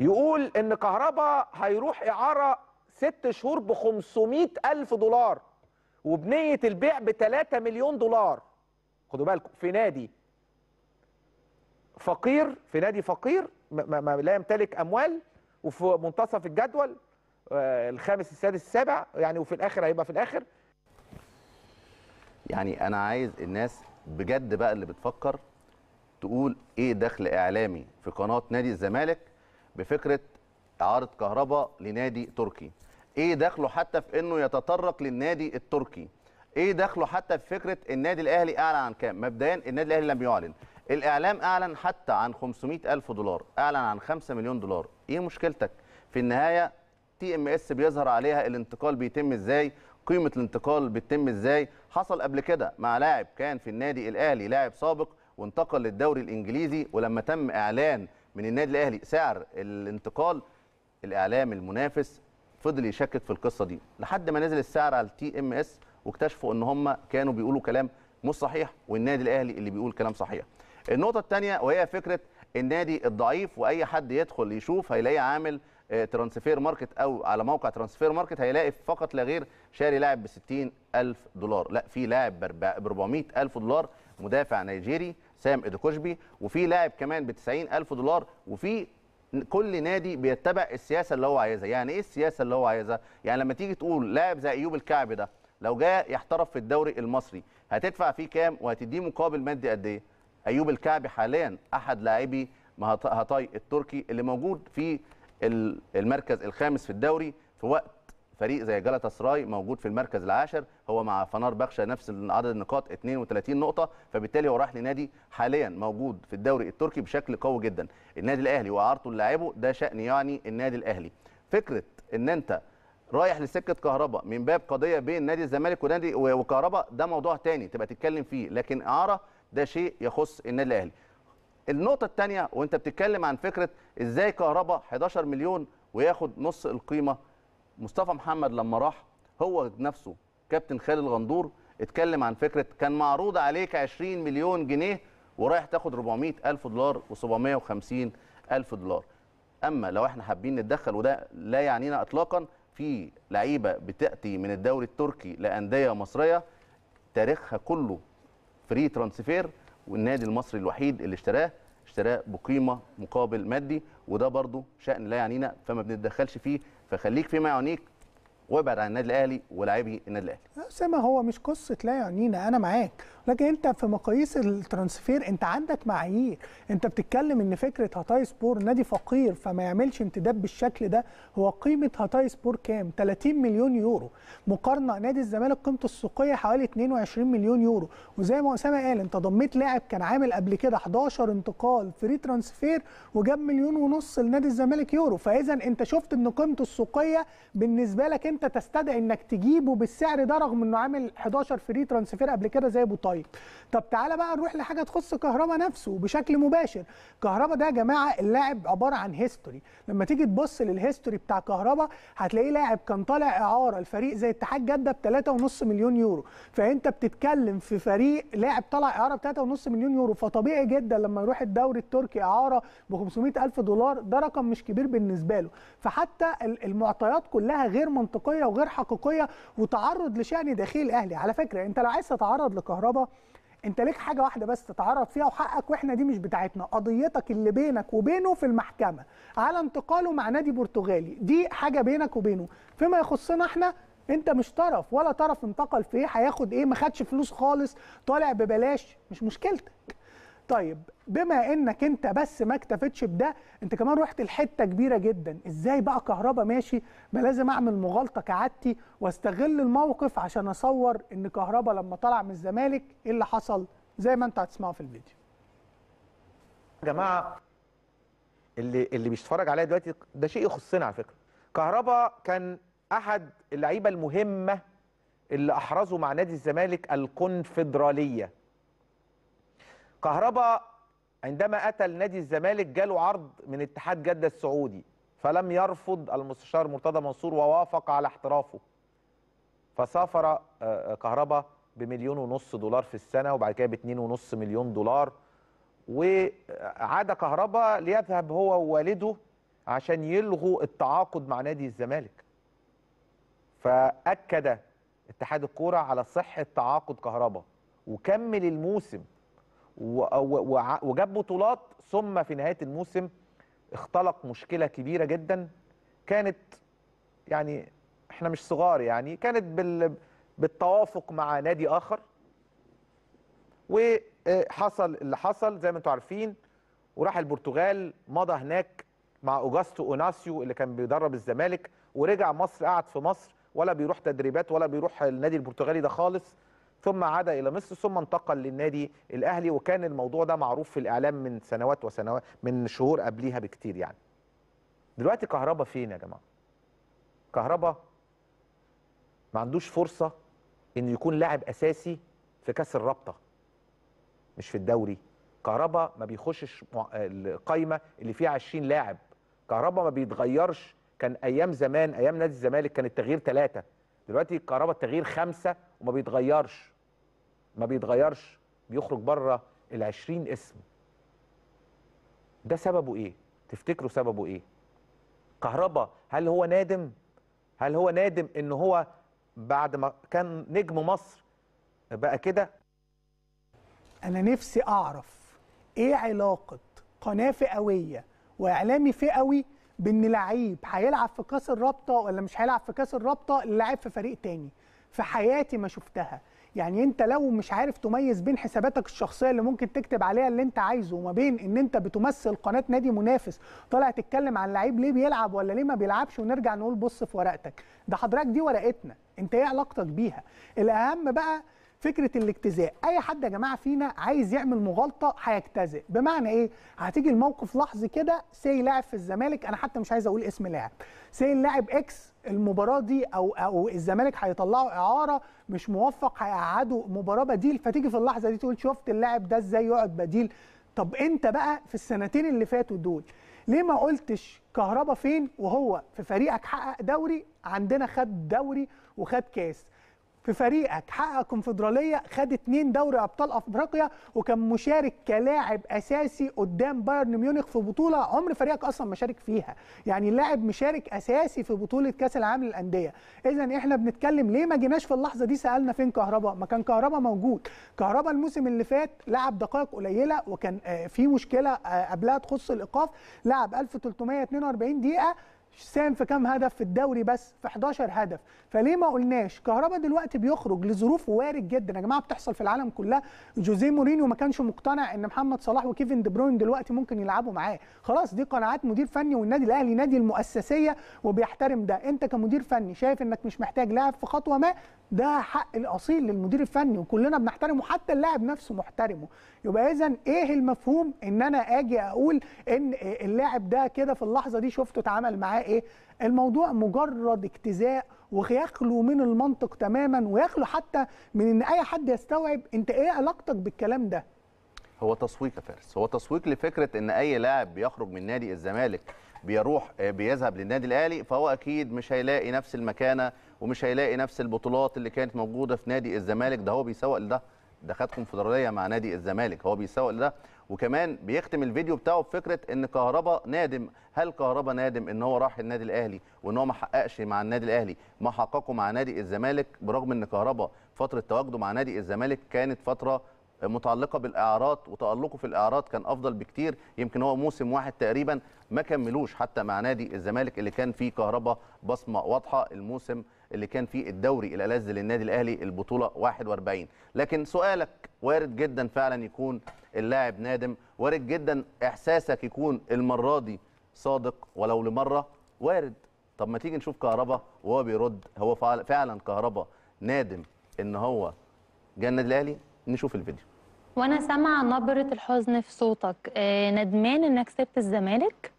يقول ان كهربا هيروح اعاره ست شهور ب الف دولار وبنيه البيع ب 3 مليون دولار خدوا بالكم في نادي فقير في نادي فقير ما ما لا يمتلك اموال وفي منتصف الجدول آه، الخامس السادس السابع يعني وفي الاخر هيبقى في الاخر يعني انا عايز الناس بجد بقى اللي بتفكر تقول ايه دخل اعلامي في قناه نادي الزمالك بفكره اعاره كهرباء لنادي تركي ايه دخله حتى في انه يتطرق للنادي التركي ايه دخله حتى في فكره النادي الاهلي اعلن عن كام مبدئيا النادي الاهلي لم يعلن الاعلام اعلن حتى عن 500 الف دولار اعلن عن 5 مليون دولار ايه مشكلتك في النهايه تي ام اس بيظهر عليها الانتقال بيتم ازاي قيمه الانتقال بتتم ازاي حصل قبل كده مع لاعب كان في النادي الاهلي لاعب سابق وانتقل للدوري الانجليزي ولما تم اعلان من النادي الاهلي سعر الانتقال الاعلام المنافس فضل يشكك في القصه دي لحد ما نزل السعر على التي ام اس واكتشفوا ان هم كانوا بيقولوا كلام مش صحيح والنادي الاهلي اللي بيقول كلام صحيح النقطه الثانيه وهي فكره النادي الضعيف واي حد يدخل يشوف هيلاقي عامل ترانسفير آه، ماركت او على موقع ترانسفير ماركت هيلاقي فقط لا غير شاري لاعب ب 60000 الف دولار لا في لاعب ب 400000 دولار مدافع نيجيري سام ادوكوشبي وفي لاعب كمان ب 90000 دولار وفي كل نادي بيتبع السياسه اللي هو عايزها يعني ايه السياسه اللي هو عايزها يعني لما تيجي تقول لاعب زي ايوب الكعبي ده لو جاء يحترف في الدوري المصري هتدفع فيه كام وهتديه مقابل مادي قد ايه ايوب الكعبي حاليا احد لاعبي هطاي التركي اللي موجود في المركز الخامس في الدوري في وقت فريق زي جلطة سراي موجود في المركز العاشر هو مع فنار بخشة نفس عدد النقاط 32 نقطة فبالتالي هو راح لنادي حاليا موجود في الدوري التركي بشكل قوي جدا النادي الأهلي وإعارته للاعبه ده شأن يعني النادي الأهلي فكرة إن أنت رايح لسكه كهرباء من باب قضيه بين نادي الزمالك ونادي وكهرباء ده موضوع تاني تبقى تتكلم فيه لكن اعاره ده شيء يخص النادي الاهلي النقطه الثانيه وانت بتتكلم عن فكره ازاي كهرباء 11 مليون وياخد نص القيمه مصطفى محمد لما راح هو نفسه كابتن خالد الغندور اتكلم عن فكره كان معروض عليك 20 مليون جنيه ورايح تاخد 400 الف دولار و750 الف دولار اما لو احنا حابين نتدخل وده لا يعنينا اطلاقا في لعيبه بتاتي من الدوري التركي لانديه مصريه تاريخها كله فري ترانسفير والنادي المصري الوحيد اللي اشتراه اشتراه بقيمه مقابل مادي وده برضو شان لا يعنينا فما بنتدخلش فيه فخليك فيما يعنيك وابعد عن النادي الاهلي ولاعبي النادي الاهلي اسامه هو مش قصه لا يعنينا انا معاك لكن انت في مقاييس الترانسفير انت عندك معايير انت بتتكلم ان فكره هتاي سبور نادي فقير فما يعملش امتداد بالشكل ده هو قيمه هتاي سبور كام 30 مليون يورو مقارنه نادي الزمالك قيمته السوقيه حوالي 22 مليون يورو وزي ما اسامه قال انت ضميت لاعب كان عامل قبل كده 11 انتقال فري ترانسفير وجاب مليون ونص لنادي الزمالك يورو فاذا انت شفت ان قيمته السوقيه بالنسبه لك انت انت تستدعي انك تجيبه بالسعر ده رغم انه عامل 11 فري ترانسفير قبل كده زي ابو طيب طب تعالى بقى نروح لحاجه تخص كهربا نفسه بشكل مباشر كهربا ده يا جماعه اللاعب عباره عن هيستوري لما تيجي تبص للهيستوري بتاع كهربا هتلاقيه لاعب كان طالع اعاره الفريق زي اتحاد جده ب 3.5 مليون يورو فانت بتتكلم في فريق لاعب طالع اعاره ب 3.5 مليون يورو فطبيعي جدا لما يروح الدوري التركي اعاره ب 500 الف دولار ده رقم مش كبير بالنسبه له فحتى المعطيات كلها غير منطقيه حقيقيه وغير حقيقيه وتعرض لشان داخلي الاهلي على فكره انت لو عايز تتعرض لكهرباء انت ليك حاجه واحده بس تتعرض فيها وحقك واحنا دي مش بتاعتنا قضيتك اللي بينك وبينه في المحكمه على انتقاله مع نادي برتغالي دي حاجه بينك وبينه فيما يخصنا احنا انت مش طرف ولا طرف انتقل في ايه هياخد ايه ما خدش فلوس خالص طالع ببلاش مش مشكلتك طيب بما انك انت بس ما اكتفيتش بده انت كمان رحت لحته كبيره جدا ازاي بقى كهربا ماشي ما لازم اعمل مغالطه كعادتي واستغل الموقف عشان اصور ان كهربا لما طلع من الزمالك ايه اللي حصل زي ما انت هتسمعه في الفيديو يا جماعه اللي اللي بيتفرج عليا دلوقتي ده شيء يخصنا على فكره كهربا كان احد اللعيبه المهمه اللي احرزوا مع نادي الزمالك الكونفدراليه كهربا عندما أتى لنادي الزمالك جاله عرض من اتحاد جدة السعودي فلم يرفض المستشار مرتضى منصور ووافق على احترافه فسافر آه، آه، كهربا بمليون ونص دولار في السنة وبعد كده باتنين ونص مليون دولار وعاد كهربا ليذهب هو ووالده عشان يلغوا التعاقد مع نادي الزمالك فأكد اتحاد الكورة على صحة تعاقد كهربا وكمل الموسم وجاب بطولات ثم في نهايه الموسم اختلق مشكله كبيره جدا كانت يعني احنا مش صغار يعني كانت بال بالتوافق مع نادي اخر وحصل اللي حصل زي ما انتم عارفين وراح البرتغال مضى هناك مع اوجاستو اوناسيو اللي كان بيدرب الزمالك ورجع مصر قعد في مصر ولا بيروح تدريبات ولا بيروح النادي البرتغالي ده خالص ثم عاد الى مصر ثم انتقل للنادي الاهلي وكان الموضوع ده معروف في الاعلام من سنوات وسنوات من شهور قبليها بكتير يعني دلوقتي كهربا فين يا جماعه كهربا ما عندوش فرصه انه يكون لاعب اساسي في كاس الرابطه مش في الدوري كهربا ما بيخشش القايمه اللي فيها 20 لاعب كهربا ما بيتغيرش كان ايام زمان ايام نادي الزمالك كان التغيير ثلاثه دلوقتي كهربا التغيير خمسه وما بيتغيرش ما بيتغيرش بيخرج بره ال 20 اسم ده سببه ايه تفتكروا سببه ايه كهربا هل هو نادم هل هو نادم ان هو بعد ما كان نجم مصر بقى كده انا نفسي اعرف ايه علاقه قناه فئويه واعلامي فئوي بان لعيب هيلعب في كاس الرابطه ولا مش هيلعب في كاس الرابطه اللي لعب في فريق تاني في حياتي ما شفتها يعني انت لو مش عارف تميز بين حساباتك الشخصيه اللي ممكن تكتب عليها اللي انت عايزه وما بين ان انت بتمثل قناه نادي منافس طالع تتكلم عن لعيب ليه بيلعب ولا ليه ما بيلعبش ونرجع نقول بص في ورقتك ده حضرتك دي ورقتنا انت ايه علاقتك بيها الاهم بقى فكره الاجتزاء اي حد يا جماعه فينا عايز يعمل مغالطه هيجتزئ بمعنى ايه هتيجي الموقف لحظي كده سي لاعب في الزمالك انا حتى مش عايز اقول اسم لاعب سي اللاعب اكس المباراه دي او او الزمالك هيطلعوا اعاره مش موفق هيقعدوا مباراه بديل فتيجي في اللحظه دي تقول شفت اللاعب ده ازاي يقعد بديل طب انت بقى في السنتين اللي فاتوا دول ليه ما قلتش كهربا فين وهو في فريقك حقق دوري عندنا خد دوري وخد كاس في فريقك حقق كونفدراليه خد اتنين دوري ابطال افريقيا وكان مشارك كلاعب اساسي قدام بايرن ميونخ في بطوله عمر فريقك اصلا ما شارك فيها يعني لاعب مشارك اساسي في بطوله كاس العالم للانديه اذا احنا بنتكلم ليه ما جيناش في اللحظه دي سالنا فين كهربا ما كان كهربا موجود كهربا الموسم اللي فات لعب دقائق قليله وكان آه، في مشكله آه، قبلها تخص الايقاف لعب 1342 دقيقه ساهم في كام هدف في الدوري بس في 11 هدف فليه ما قلناش كهربا دلوقتي بيخرج لظروف وارد جدا يا جماعه بتحصل في العالم كلها جوزيه مورينيو ما كانش مقتنع ان محمد صلاح وكيفن دي بروين دلوقتي ممكن يلعبوا معاه خلاص دي قناعات مدير فني والنادي الاهلي نادي المؤسسيه وبيحترم ده انت كمدير فني شايف انك مش محتاج لاعب في خطوه ما ده حق الاصيل للمدير الفني وكلنا بنحترمه حتى اللاعب نفسه محترمه يبقى اذا ايه المفهوم ان انا اجي اقول ان اللاعب ده كده في اللحظه دي شفته اتعامل معاه ايه الموضوع مجرد اجتزاء ويخلو من المنطق تماما ويخلو حتى من ان اي حد يستوعب انت ايه علاقتك بالكلام ده هو تسويق يا فارس هو تسويق لفكره ان اي لاعب بيخرج من نادي الزمالك بيروح آه، بيذهب للنادي الاهلي فهو اكيد مش هيلاقي نفس المكانه ومش هيلاقي نفس البطولات اللي كانت موجوده في نادي الزمالك ده هو بيسوق لده ده خد كونفدراليه مع نادي الزمالك هو بيسوق لده وكمان بيختم الفيديو بتاعه بفكره ان كهربا نادم هل كهربا نادم ان هو راح النادي الاهلي وان هو ما حققش مع النادي الاهلي ما حققه مع نادي الزمالك برغم ان كهربا فتره تواجده مع نادي الزمالك كانت فتره متعلقه بالاعارات وتالقه في الاعارات كان افضل بكتير يمكن هو موسم واحد تقريبا ما كملوش حتى مع نادي الزمالك اللي كان فيه كهربا بصمه واضحه الموسم اللي كان فيه الدوري الالذ للنادي الاهلي البطوله 41 لكن سؤالك وارد جدا فعلا يكون اللاعب نادم وارد جدا احساسك يكون المره دي صادق ولو لمره وارد طب ما تيجي نشوف كهربا وهو بيرد هو فعلا كهربا نادم ان هو جه النادي الاهلي نشوف الفيديو وانا سامعه نبره الحزن في صوتك آه، ندمان انك سبت الزمالك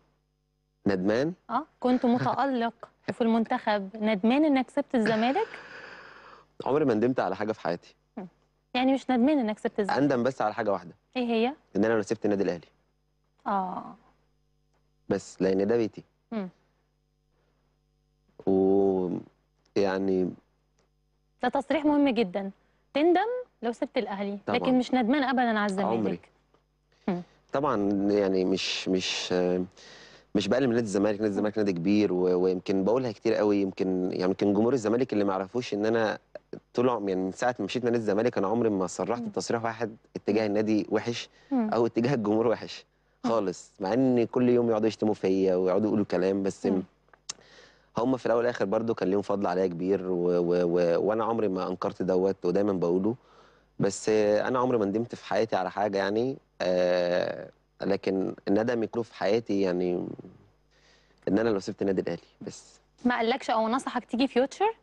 ندمان اه كنت متالق في المنتخب ندمان انك سبت الزمالك؟ عمري ما ندمت على حاجه في حياتي يعني مش ندمان انك سبت الزمالك اندم بس على حاجه واحده ايه هي؟ ان انا سبت النادي الاهلي اه بس لان ده بيتي امم ويعني ده تصريح مهم جدا تندم لو سبت الاهلي طبعًا. لكن مش ندمان ابدا على الزمالك عمري طبعا يعني مش مش مش بقلل من نادي الزمالك نادي الزمالك نادي كبير ويمكن بقولها كتير قوي يمكن يعني يمكن جمهور الزمالك اللي ما يعرفوش ان انا طول يعني من ساعه ما مشيت من نادي الزمالك انا عمري ما صرحت بتصريح واحد اتجاه النادي وحش او اتجاه الجمهور وحش خالص مع ان كل يوم يقعدوا يشتموا فيا ويقعدوا يقولوا كلام بس هم في الاول والاخر برضو كان ليهم فضل عليا كبير و... و... و... وانا عمري ما انكرت دوت ودايما بقوله بس انا عمري ما ندمت في حياتي على حاجه يعني آه لكن الندم يكون في حياتي يعني ان انا لو سبت النادي الاهلي بس ما قالكش او نصحك تيجي فيوتشر؟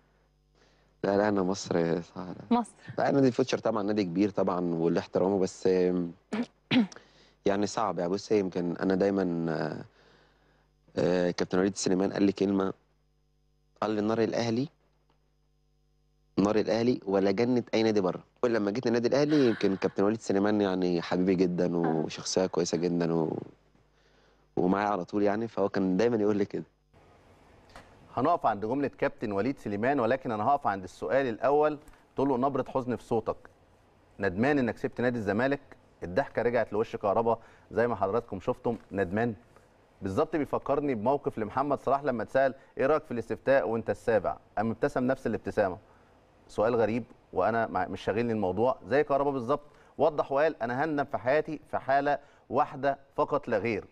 لا لا انا مصر صحيح. مصر لا نادي فيوتشر طبعا نادي كبير طبعا واللي بس يعني صعب يعني بص يمكن انا دايما آه، آه، كابتن وليد سليمان قال لي كلمه قال لي النار الاهلي نار الاهلي ولا جنه اي نادي بره كل لما جيت النادي الاهلي يمكن كابتن وليد سليمان يعني حبيبي جدا آه. وشخصيه كويسه جدا و... ومعايا على طول يعني فهو كان دايما يقول لي كده هنقف عند جمله كابتن وليد سليمان ولكن انا هقف عند السؤال الاول تقول له نبره حزن في صوتك ندمان انك سبت نادي الزمالك الضحكه رجعت لوش كهربا زي ما حضراتكم شفتم ندمان بالظبط بيفكرني بموقف لمحمد صلاح لما اتسال ايه رايك في الاستفتاء وانت السابع قام ابتسم نفس الابتسامه سؤال غريب وانا مش شاغلني الموضوع زي كهربا بالظبط وضح وقال انا هندم في حياتي في حاله واحده فقط لا غير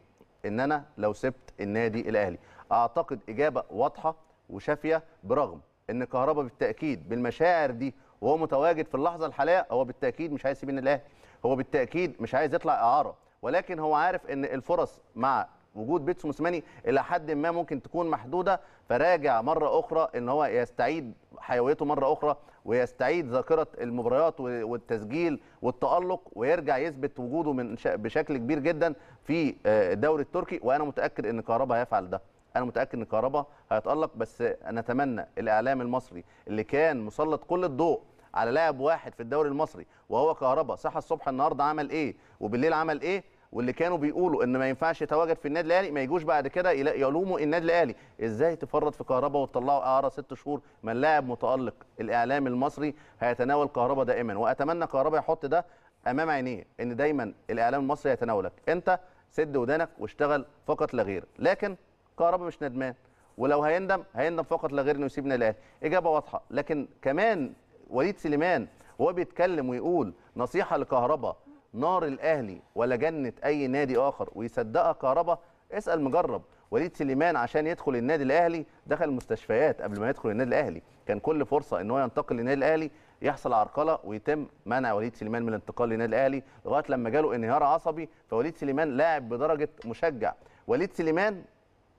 ان انا لو سبت النادي الاهلي اعتقد اجابه واضحه وشافيه برغم ان كهربا بالتاكيد بالمشاعر دي وهو متواجد في اللحظه الحاليه هو بالتاكيد مش عايز يسيب النادي الاهلي هو بالتاكيد مش عايز يطلع اعاره ولكن هو عارف ان الفرص مع وجود بيتسو موسيماني الى حد ما ممكن تكون محدوده فراجع مره اخرى ان هو يستعيد حيويته مره اخرى ويستعيد ذاكره المباريات والتسجيل والتالق ويرجع يثبت وجوده من بشكل كبير جدا في آه، الدوري التركي وانا متاكد ان كهربا هيفعل ده انا متاكد ان كهربا هيتالق بس نتمنى الاعلام المصري اللي كان مسلط كل الضوء على لاعب واحد في الدوري المصري وهو كهربا صحى الصبح النهارده عمل ايه وبالليل عمل ايه واللي كانوا بيقولوا ان ما ينفعش يتواجد في النادي الاهلي ما يجوش بعد كده يلوموا النادي الاهلي ازاي تفرط في كهربا وتطلعوا اعاره ست شهور ما اللاعب متالق الاعلام المصري هيتناول كهربا دائما واتمنى كهربا يحط ده امام عينيه ان دايما الاعلام المصري يتناولك انت سد ودانك واشتغل فقط لا غير لكن كهربا مش ندمان ولو هيندم هيندم فقط لا غير انه يسيبنا الاهلي اجابه واضحه لكن كمان وليد سليمان وهو بيتكلم ويقول نصيحه لكهربا نار الاهلي ولا جنه اي نادي اخر ويصدقها كهربا اسال مجرب وليد سليمان عشان يدخل النادي الاهلي دخل المستشفيات قبل ما يدخل النادي الاهلي كان كل فرصه ان هو ينتقل للنادي الاهلي يحصل عرقله ويتم منع وليد سليمان من الانتقال للنادي الاهلي لغايه لما جاله انهيار عصبي فوليد سليمان لاعب بدرجه مشجع وليد سليمان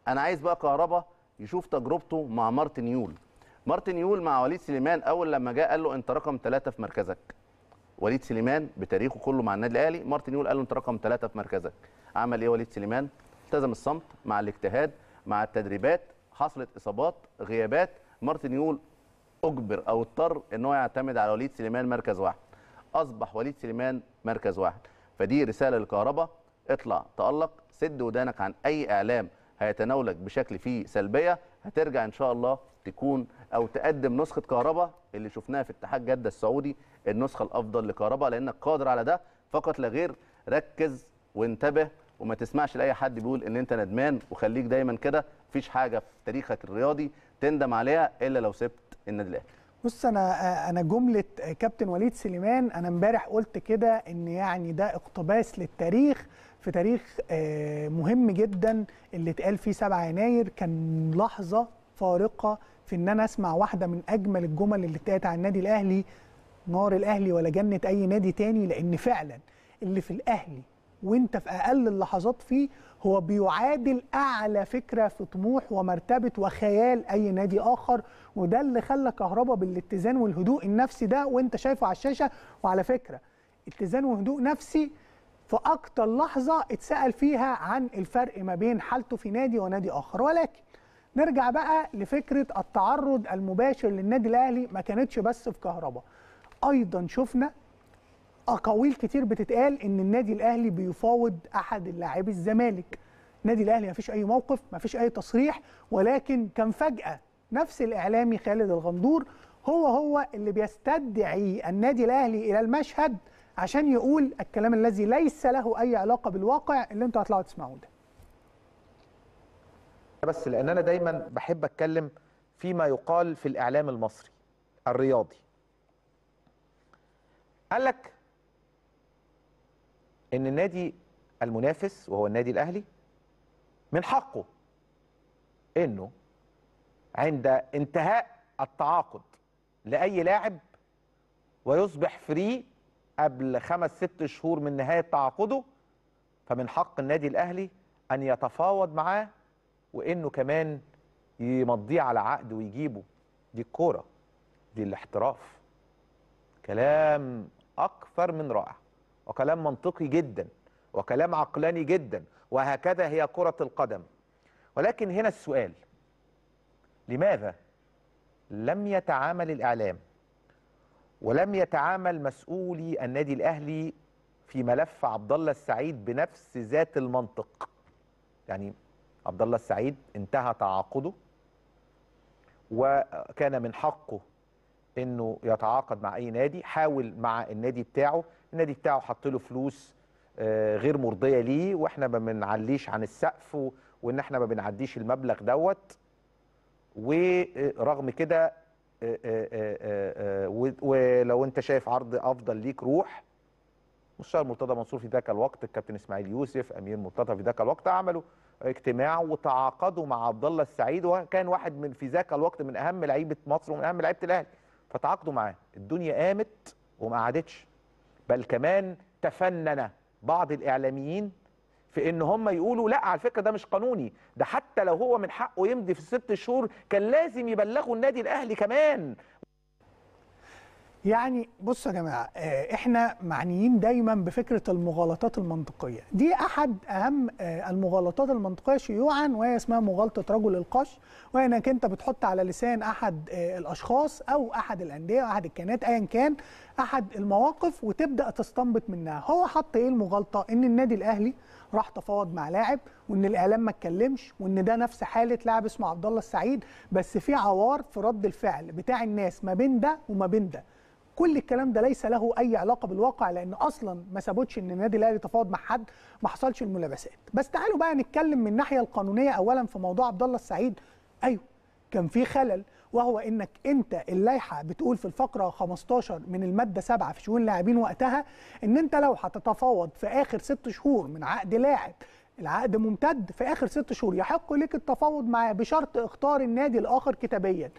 انا عايز بقى كهربا يشوف تجربته مع مارتن يول مارتن يول مع وليد سليمان اول لما جاء قال له انت رقم ثلاثة في مركزك وليد سليمان بتاريخه كله مع النادي الاهلي مارتن يول قال له انت رقم ثلاثه في مركزك عمل ايه وليد سليمان التزم الصمت مع الاجتهاد مع التدريبات حصلت اصابات غيابات مارتن يول اجبر او اضطر ان هو يعتمد على وليد سليمان مركز واحد اصبح وليد سليمان مركز واحد فدي رساله للكهرباء اطلع تالق سد ودانك عن اي اعلام هيتناولك بشكل فيه سلبيه هترجع ان شاء الله تكون او تقدم نسخه كهرباء اللي شفناها في اتحاد جده السعودي النسخه الافضل لكهربا لانك قادر على ده فقط لا غير ركز وانتبه وما تسمعش لاي حد بيقول ان انت ندمان وخليك دايما كده مفيش حاجه في تاريخك الرياضي تندم عليها الا لو سبت النادي الاهلي بص انا انا جمله كابتن وليد سليمان انا امبارح قلت كده ان يعني ده اقتباس للتاريخ في تاريخ آه، مهم جدا اللي اتقال فيه 7 يناير كان لحظه فارقه في ان انا اسمع واحده من اجمل الجمل اللي اتقالت على النادي الاهلي نار الاهلي ولا جنه اي نادي تاني لان فعلا اللي في الاهلي وانت في اقل اللحظات فيه هو بيعادل اعلى فكره في طموح ومرتبه وخيال اي نادي اخر وده اللي خلى كهربا بالاتزان والهدوء النفسي ده وانت شايفه على الشاشه وعلى فكره اتزان وهدوء نفسي في اكتر لحظه اتسال فيها عن الفرق ما بين حالته في نادي ونادي اخر ولكن نرجع بقى لفكره التعرض المباشر للنادي الاهلي ما كانتش بس في كهربا ايضا شفنا اقاويل كتير بتتقال ان النادي الاهلي بيفاوض احد اللاعبي الزمالك النادي الاهلي ما فيش اي موقف ما فيش اي تصريح ولكن كان فجاه نفس الاعلامي خالد الغندور هو هو اللي بيستدعي النادي الاهلي الى المشهد عشان يقول الكلام الذي ليس له اي علاقه بالواقع اللي انتوا هتطلعوا تسمعوه ده بس لان انا دايما بحب اتكلم فيما يقال في الاعلام المصري الرياضي قال لك ان النادي المنافس وهو النادي الاهلي من حقه انه عند انتهاء التعاقد لاي لاعب ويصبح فري قبل خمس ست شهور من نهايه تعاقده فمن حق النادي الاهلي ان يتفاوض معاه وانه كمان يمضيه على عقد ويجيبه دي الكوره دي الاحتراف كلام أكثر من رائع وكلام منطقي جدا وكلام عقلاني جدا وهكذا هي كرة القدم ولكن هنا السؤال لماذا لم يتعامل الإعلام ولم يتعامل مسؤولي النادي الأهلي في ملف عبد الله السعيد بنفس ذات المنطق يعني عبد الله السعيد انتهى تعاقده وكان من حقه انه يتعاقد مع اي نادي حاول مع النادي بتاعه النادي بتاعه حط له فلوس آه، غير مرضيه ليه واحنا ما بنعليش عن السقف وان احنا ما بنعديش المبلغ دوت ورغم كده آه، آه، ولو انت شايف عرض افضل ليك روح مستشار مرتضى منصور في ذاك الوقت الكابتن اسماعيل يوسف امير مرتضى في ذاك الوقت عملوا اجتماع وتعاقدوا مع عبد الله السعيد وكان واحد من في ذاك الوقت من اهم لعيبه مصر ومن اهم لعيبه الاهلي فتعاقدوا معاه الدنيا قامت وما قعدتش بل كمان تفنن بعض الاعلاميين في ان هم يقولوا لا على فكره ده مش قانوني ده حتى لو هو من حقه يمضي في الست شهور كان لازم يبلغوا النادي الاهلي كمان يعني بصوا يا جماعه آه، احنا معنيين دايما بفكره المغالطات المنطقيه دي احد اهم آه، المغالطات المنطقيه شيوعا وهي اسمها مغالطه رجل القش وهي انك انت بتحط على لسان احد آه، الاشخاص او احد الانديه او احد الكيانات ايا كان احد المواقف وتبدا تستنبط منها هو حط ايه المغالطه ان النادي الاهلي راح تفاوض مع لاعب وان الاعلام ما اتكلمش وان ده نفس حاله لاعب اسمه عبد الله السعيد بس في عوار في رد الفعل بتاع الناس ما بين ده وما بين ده كل الكلام ده ليس له اي علاقه بالواقع لان اصلا ما ثبتش ان النادي الاهلي تفاوض مع حد ما حصلش الملابسات بس تعالوا بقى نتكلم من الناحيه القانونيه اولا في موضوع عبد الله السعيد ايوه كان في خلل وهو انك انت اللائحه بتقول في الفقره 15 من الماده 7 في شؤون اللاعبين وقتها ان انت لو هتتفاوض في اخر ست شهور من عقد لاعب العقد ممتد في اخر ست شهور يحق لك التفاوض معاه بشرط اختار النادي الاخر كتابيا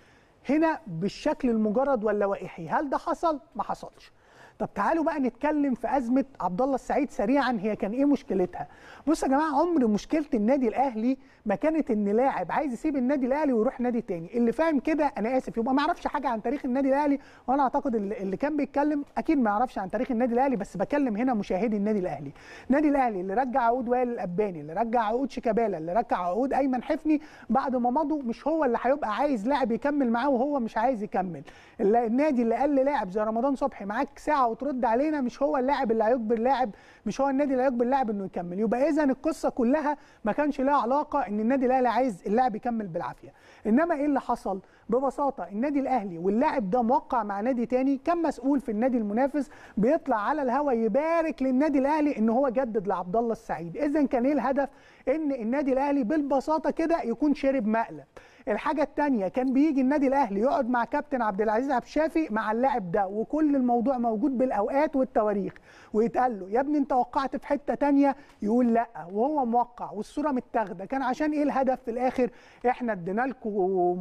هنا بالشكل المجرد واللوائحي هل ده حصل ما حصلش طب تعالوا بقى نتكلم في ازمه عبد الله السعيد سريعا هي كان ايه مشكلتها بصوا يا جماعه عمر مشكله النادي الاهلي ما كانت ان لاعب عايز يسيب النادي الاهلي ويروح نادي تاني اللي فاهم كده انا اسف يبقى ما يعرفش حاجه عن تاريخ النادي الاهلي وانا اعتقد اللي كان بيتكلم اكيد ما يعرفش عن تاريخ النادي الاهلي بس بكلم هنا مشاهدي النادي الاهلي النادي الاهلي اللي رجع عقود وائل الاباني اللي رجع عقود شيكابالا اللي رجع عقود ايمن حفني بعد ما مضوا مش هو اللي هيبقى عايز لاعب يكمل معاه وهو مش عايز يكمل النادي اللي قال للاعب زي رمضان صبحي معاك ساعه وترد علينا مش هو اللاعب اللي هيجبر لاعب مش هو النادي اللي هيجبر لاعب انه يكمل يبقى اذا القصه كلها ما كانش لها علاقه ان النادي الاهلي عايز اللاعب يكمل بالعافيه انما ايه اللي حصل ببساطه النادي الاهلي واللاعب ده موقع مع نادي تاني كان مسؤول في النادي المنافس بيطلع على الهوا يبارك للنادي الاهلي ان هو جدد لعبد الله السعيد اذا كان ايه الهدف ان النادي الاهلي بالبساطه كده يكون شرب مقلب الحاجه الثانيه كان بيجي النادي الاهلي يقعد مع كابتن عبد العزيز عبد الشافي مع اللاعب ده وكل الموضوع موجود بالاوقات والتواريخ ويتقال له يا ابني انت وقعت في حته ثانيه يقول لا وهو موقع والصوره متاخده كان عشان ايه الهدف في الاخر احنا ادينا لكم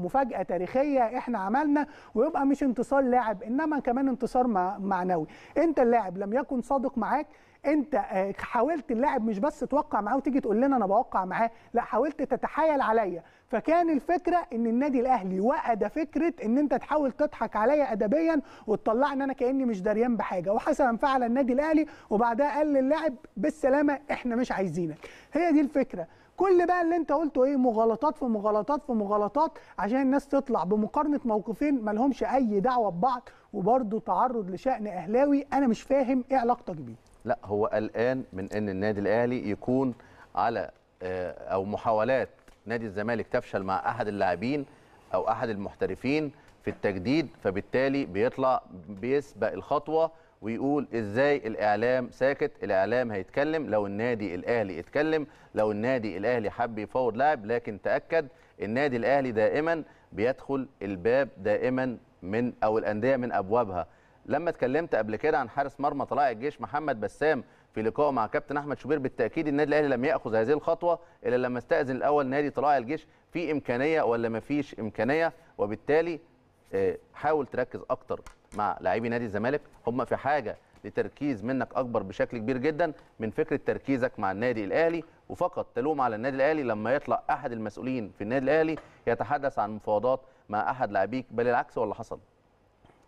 مفاجاه تاريخيه احنا عملنا ويبقى مش انتصار لاعب انما كمان انتصار معنوي انت اللاعب لم يكن صادق معاك انت آه، حاولت اللاعب مش بس توقع معاه وتيجي تقول لنا انا بوقع معاه لا حاولت تتحايل عليا فكان الفكره ان النادي الاهلي وأدى فكره ان انت تحاول تضحك عليا ادبيا وتطلعني انا كاني مش دريان بحاجه وحسنا فعل النادي الاهلي وبعدها قال للاعب بالسلامه احنا مش عايزينك هي دي الفكره كل بقى اللي انت قلته ايه مغالطات في مغالطات في مغالطات عشان الناس تطلع بمقارنه موقفين مالهمش اي دعوه ببعض وبرده تعرض لشان اهلاوي انا مش فاهم ايه علاقتك بيه لا هو قلقان من ان النادي الاهلي يكون على آه، او محاولات نادي الزمالك تفشل مع احد اللاعبين او احد المحترفين في التجديد فبالتالي بيطلع بيسبق الخطوه ويقول ازاي الاعلام ساكت الاعلام هيتكلم لو النادي الاهلي اتكلم لو النادي الاهلي حب يفوض لاعب لكن تاكد النادي الاهلي دائما بيدخل الباب دائما من او الانديه من ابوابها لما اتكلمت قبل كده عن حارس مرمى طلائع الجيش محمد بسام في لقاء مع كابتن احمد شوبير بالتاكيد النادي الاهلي لم ياخذ هذه الخطوه الا لما استاذن الاول نادي طلائع الجيش في امكانيه ولا ما فيش امكانيه وبالتالي آه، حاول تركز اكتر مع لاعبي نادي الزمالك هم في حاجه لتركيز منك اكبر بشكل كبير جدا من فكره تركيزك مع النادي الاهلي وفقط تلوم على النادي الاهلي لما يطلع احد المسؤولين في النادي الاهلي يتحدث عن مفاوضات مع احد لاعبيك بل العكس هو اللي حصل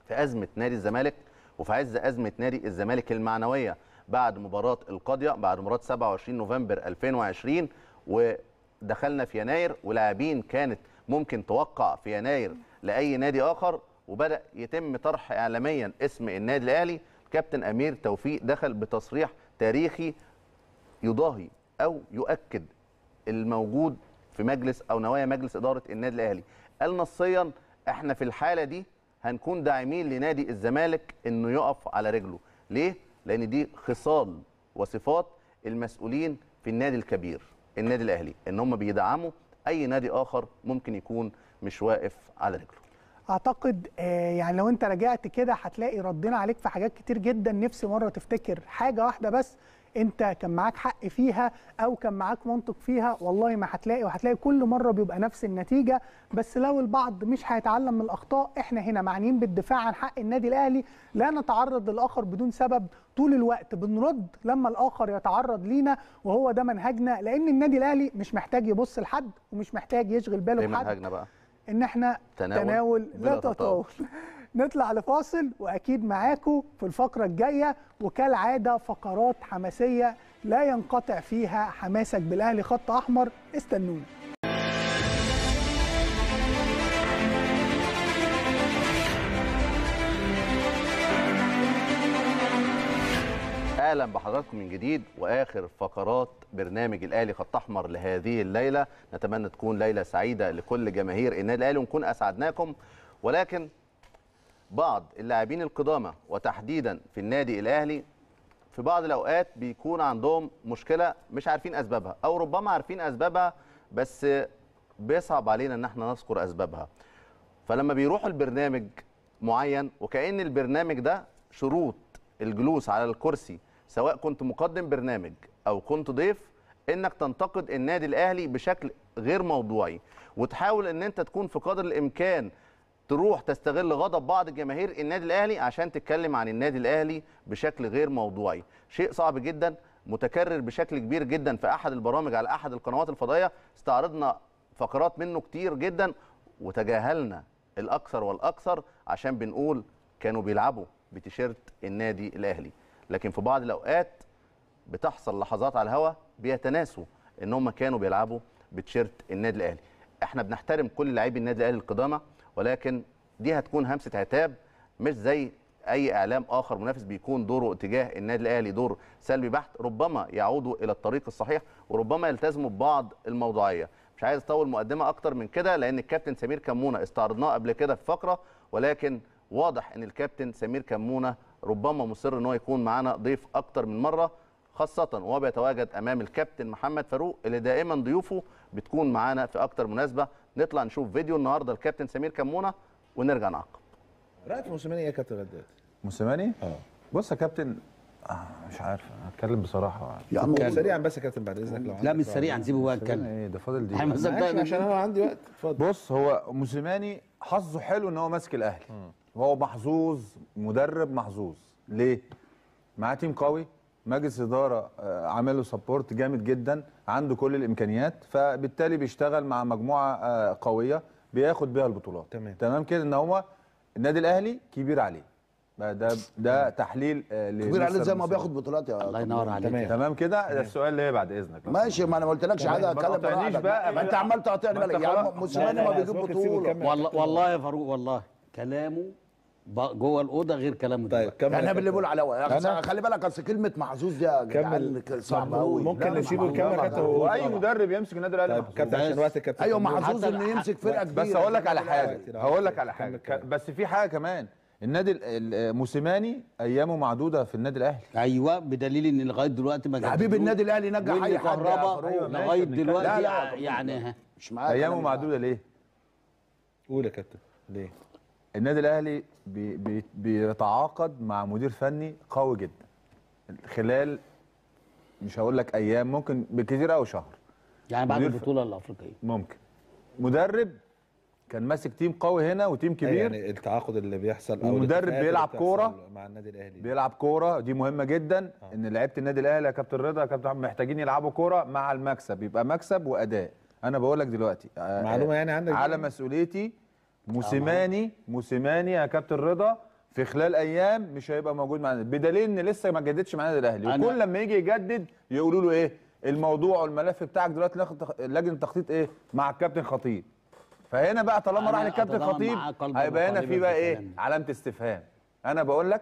في ازمه نادي الزمالك وفي عز ازمه نادي الزمالك المعنويه بعد مباراه القاضيه بعد مباراه 27 نوفمبر 2020 ودخلنا في يناير ولاعبين كانت ممكن توقع في يناير لاي نادي اخر وبدا يتم طرح اعلاميا اسم النادي الاهلي كابتن امير توفيق دخل بتصريح تاريخي يضاهي او يؤكد الموجود في مجلس او نوايا مجلس اداره النادي الاهلي قال نصيا احنا في الحاله دي هنكون داعمين لنادي الزمالك انه يقف على رجله ليه لان دي خصال وصفات المسؤولين في النادي الكبير النادي الاهلي ان هم بيدعموا اي نادي اخر ممكن يكون مش واقف على رجله اعتقد آه، يعني لو انت رجعت كده هتلاقي ردنا عليك في حاجات كتير جدا نفسي مره تفتكر حاجه واحده بس انت كان معاك حق فيها او كان معاك منطق فيها والله ما هتلاقي وهتلاقي كل مره بيبقى نفس النتيجه بس لو البعض مش هيتعلم من الاخطاء احنا هنا معنيين بالدفاع عن حق النادي الاهلي لا نتعرض للاخر بدون سبب طول الوقت بنرد لما الاخر يتعرض لينا وهو ده منهجنا لان النادي الاهلي مش محتاج يبص لحد ومش محتاج يشغل باله بحد منهجنا بقى ان احنا تناول, تناول لا تطاول نطلع لفاصل واكيد معاكم في الفقره الجايه وكالعاده فقرات حماسيه لا ينقطع فيها حماسك بالاهلي خط احمر استنونا اهلا بحضراتكم من جديد واخر فقرات برنامج الاهلي خط احمر لهذه الليله نتمنى تكون ليله سعيده لكل جماهير النادي الاهلي ونكون اسعدناكم ولكن بعض اللاعبين القدامى وتحديدا في النادي الاهلي في بعض الاوقات بيكون عندهم مشكله مش عارفين اسبابها او ربما عارفين اسبابها بس بيصعب علينا ان احنا نذكر اسبابها فلما بيروحوا البرنامج معين وكأن البرنامج ده شروط الجلوس على الكرسي سواء كنت مقدم برنامج او كنت ضيف انك تنتقد النادي الاهلي بشكل غير موضوعي وتحاول ان انت تكون في قدر الامكان تروح تستغل غضب بعض جماهير النادي الاهلي عشان تتكلم عن النادي الاهلي بشكل غير موضوعي شيء صعب جدا متكرر بشكل كبير جدا في احد البرامج على احد القنوات الفضائيه استعرضنا فقرات منه كتير جدا وتجاهلنا الاكثر والاكثر عشان بنقول كانوا بيلعبوا بتيشيرت النادي الاهلي لكن في بعض الاوقات بتحصل لحظات على الهوا بيتناسوا ان هم كانوا بيلعبوا بتشيرت النادي الاهلي احنا بنحترم كل لاعبي النادي الاهلي القدامى ولكن دي هتكون همسه عتاب مش زي اي اعلام اخر منافس بيكون دوره تجاه النادي الاهلي دور سلبي بحت ربما يعودوا الى الطريق الصحيح وربما يلتزموا ببعض الموضوعيه مش عايز اطول مقدمه اكتر من كده لان الكابتن سمير كمونه استعرضناه قبل كده في فقره ولكن واضح ان الكابتن سمير كمونه ربما مصر ان هو يكون معانا ضيف اكتر من مره خاصه وهو بيتواجد امام الكابتن محمد فاروق اللي دائما ضيوفه بتكون معانا في اكتر مناسبه نطلع نشوف فيديو النهارده الكابتن سمير كمونه ونرجع نعقب رايك موسيماني ايه يا كابتن غداد موسيماني اه بص يا كابتن آه، مش عارف هتكلم بصراحه يا عم سريعا بس يا كابتن بعد اذنك لو لا مش سريعا سيبه بقى يتكلم ايه ده فاضل دي عشان انا عندي وقت فاضل بص هو موسيماني حظه حلو ان هو ماسك الاهلي وهو محظوظ مدرب محظوظ ليه؟ معاه تيم قوي مجلس اداره آه، عامل له سبورت جامد جدا عنده كل الامكانيات فبالتالي بيشتغل مع مجموعه آه، قويه بياخد بيها البطولات تمام تمام كده ان هو النادي الاهلي كبير عليه ده ده تحليل آه، كبير عليه زي ما بياخد بطولات يا الله ينور عليك تمام, تمام كده السؤال اللي هي بعد اذنك ماشي ما انا ما قلتلكش حاجه اتكلم بقى, بقى ما انت عمال تقاطعني يا عم موسيماني ما بيجيب بطوله والله والله يا فاروق والله كلامه جوه الاوضه غير كلامه طيب كمل يعني اللي بيقول على خلي بالك اصل كلمه محظوظ دي كمل صعبه قوي ممكن نسيبه الكاميرا حتى واي مدرب يمسك النادي الاهلي طيب كابتن عشان وقت الكابتن ايوه محظوظ انه يمسك فرقه كبيره بس هقول لك على حاجه هقول لك على حاجه بس في حاجه كمان النادي موسيماني ايامه معدوده في النادي الاهلي ايوه بدليل ان لغايه دلوقتي ما حبيب النادي الاهلي نجح اي حد لغايه دلوقتي لا لا يعني مش معاك يعني ايامه معدوده ليه؟ قول يا كابتن ليه؟ النادي الاهلي بيتعاقد مع مدير فني قوي جدا خلال مش هقول لك ايام ممكن بكثير قوي شهر يعني بعد البطوله الافريقيه ممكن مدرب كان ماسك تيم قوي هنا وتيم أيوة، كبير يعني التعاقد اللي بيحصل او المدرب بيلعب كوره مع النادي الاهلي بيلعب كوره دي مهمه جدا آه. ان لعيبه النادي الاهلي يا كابتن رضا يا كابتن محتاجين يلعبوا كوره مع المكسب يبقى مكسب واداء انا بقول لك دلوقتي آه، معلومه يعني عندك على مسؤوليتي موسيماني آه. موسيماني يا كابتن رضا في خلال ايام مش هيبقى موجود معانا بدليل ان لسه ما جددش معانا الاهلي وكل لما يجي يجدد يقولوا له ايه الموضوع والملف بتاعك دلوقتي لجنه تخطيط ايه مع الكابتن خطيب فهنا بقى طالما راح للكابتن خطيب هيبقى هنا في بقى ايه علامه استفهام انا بقول لك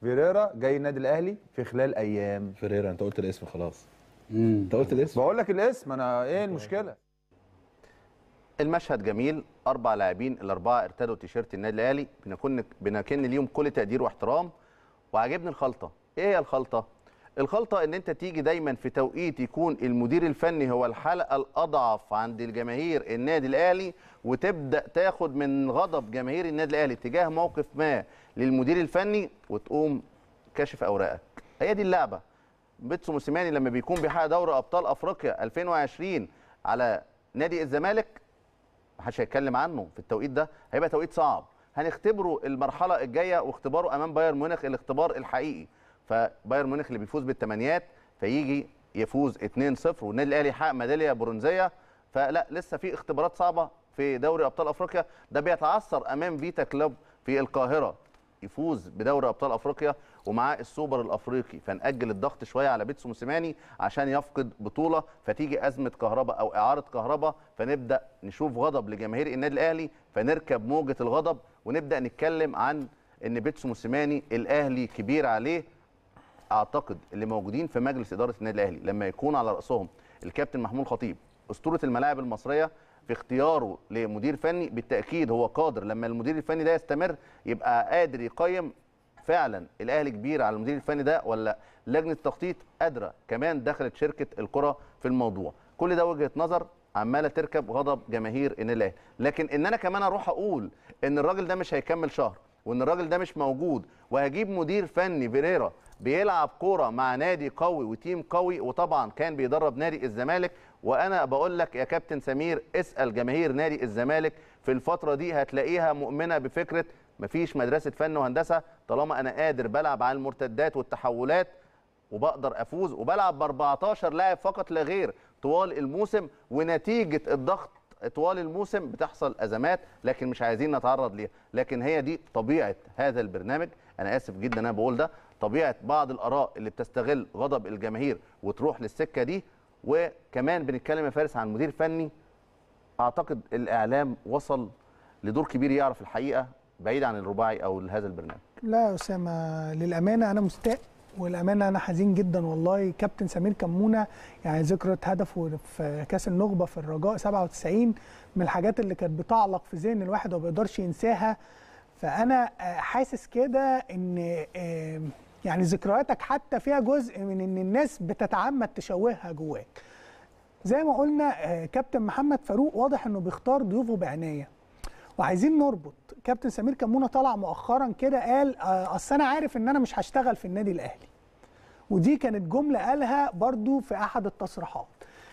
فيريرا جاي النادي الاهلي في خلال ايام فيريرا انت قلت الاسم خلاص انت قلت الاسم بقول لك الاسم انا ايه المشكله المشهد جميل اربع لاعبين الاربعه ارتدوا تيشيرت النادي الاهلي بنكن بنكن ليهم كل تقدير واحترام وعجبني الخلطه ايه هي الخلطه الخلطه ان انت تيجي دايما في توقيت يكون المدير الفني هو الحلقه الاضعف عند الجماهير النادي الاهلي وتبدا تاخد من غضب جماهير النادي الاهلي تجاه موقف ما للمدير الفني وتقوم كاشف اوراقك هي دي اللعبه بيتسو موسيماني لما بيكون بيحقق دوري ابطال افريقيا 2020 على نادي الزمالك محدش هيتكلم عنه في التوقيت ده هيبقى توقيت صعب هنختبره المرحله الجايه واختباره امام بايرن ميونخ الاختبار الحقيقي فبايرن ميونخ اللي بيفوز بالثمانيات فيجي يفوز 2-0 والنادي الاهلي يحقق ميداليه برونزيه فلا لسه في اختبارات صعبه في دوري ابطال افريقيا ده بيتعثر امام فيتا كلوب في القاهره يفوز بدوري ابطال افريقيا ومعاه السوبر الافريقي فنأجل الضغط شويه على بيتسو موسيماني عشان يفقد بطوله فتيجي ازمه كهرباء او اعاره كهرباء فنبدا نشوف غضب لجماهير النادي الاهلي فنركب موجه الغضب ونبدا نتكلم عن ان بيتسو موسيماني الاهلي كبير عليه اعتقد اللي موجودين في مجلس اداره النادي الاهلي لما يكون على راسهم الكابتن محمود خطيب اسطوره الملاعب المصريه في اختياره لمدير فني بالتاكيد هو قادر لما المدير الفني ده يستمر يبقى قادر يقيم فعلا الاهلي كبير على المدير الفني ده ولا لجنه التخطيط قادره كمان دخلت شركه الكره في الموضوع كل ده وجهه نظر عماله تركب غضب جماهير النادي الاهلي لكن ان انا كمان اروح اقول ان الراجل ده مش هيكمل شهر وان الراجل ده مش موجود وهجيب مدير فني فيريرا بيلعب كوره مع نادي قوي وتيم قوي وطبعا كان بيدرب نادي الزمالك وانا بقول لك يا كابتن سمير اسال جماهير نادي الزمالك في الفتره دي هتلاقيها مؤمنه بفكره مفيش مدرسه فن وهندسه طالما انا قادر بلعب على المرتدات والتحولات وبقدر افوز وبلعب ب 14 لاعب فقط لا غير طوال الموسم ونتيجه الضغط طوال الموسم بتحصل ازمات لكن مش عايزين نتعرض ليها لكن هي دي طبيعه هذا البرنامج انا اسف جدا انا بقول ده طبيعه بعض الاراء اللي بتستغل غضب الجماهير وتروح للسكه دي وكمان بنتكلم يا فارس عن مدير فني اعتقد الاعلام وصل لدور كبير يعرف الحقيقه بعيد عن الرباعي او هذا البرنامج لا يا اسامه للامانه انا مستاء والامانه انا حزين جدا والله كابتن سمير كمونه يعني ذكرت هدفه في كاس النخبه في الرجاء 97 من الحاجات اللي كانت بتعلق في ذهن الواحد وما بيقدرش ينساها فانا حاسس كده ان يعني ذكرياتك حتى فيها جزء من ان الناس بتتعمد تشوهها جواك زي ما قلنا آه، كابتن محمد فاروق واضح انه بيختار ضيوفه بعنايه وعايزين نربط كابتن سمير كمونه طلع مؤخرا كده قال آه، اصل انا عارف ان انا مش هشتغل في النادي الاهلي ودي كانت جمله قالها برضو في احد التصريحات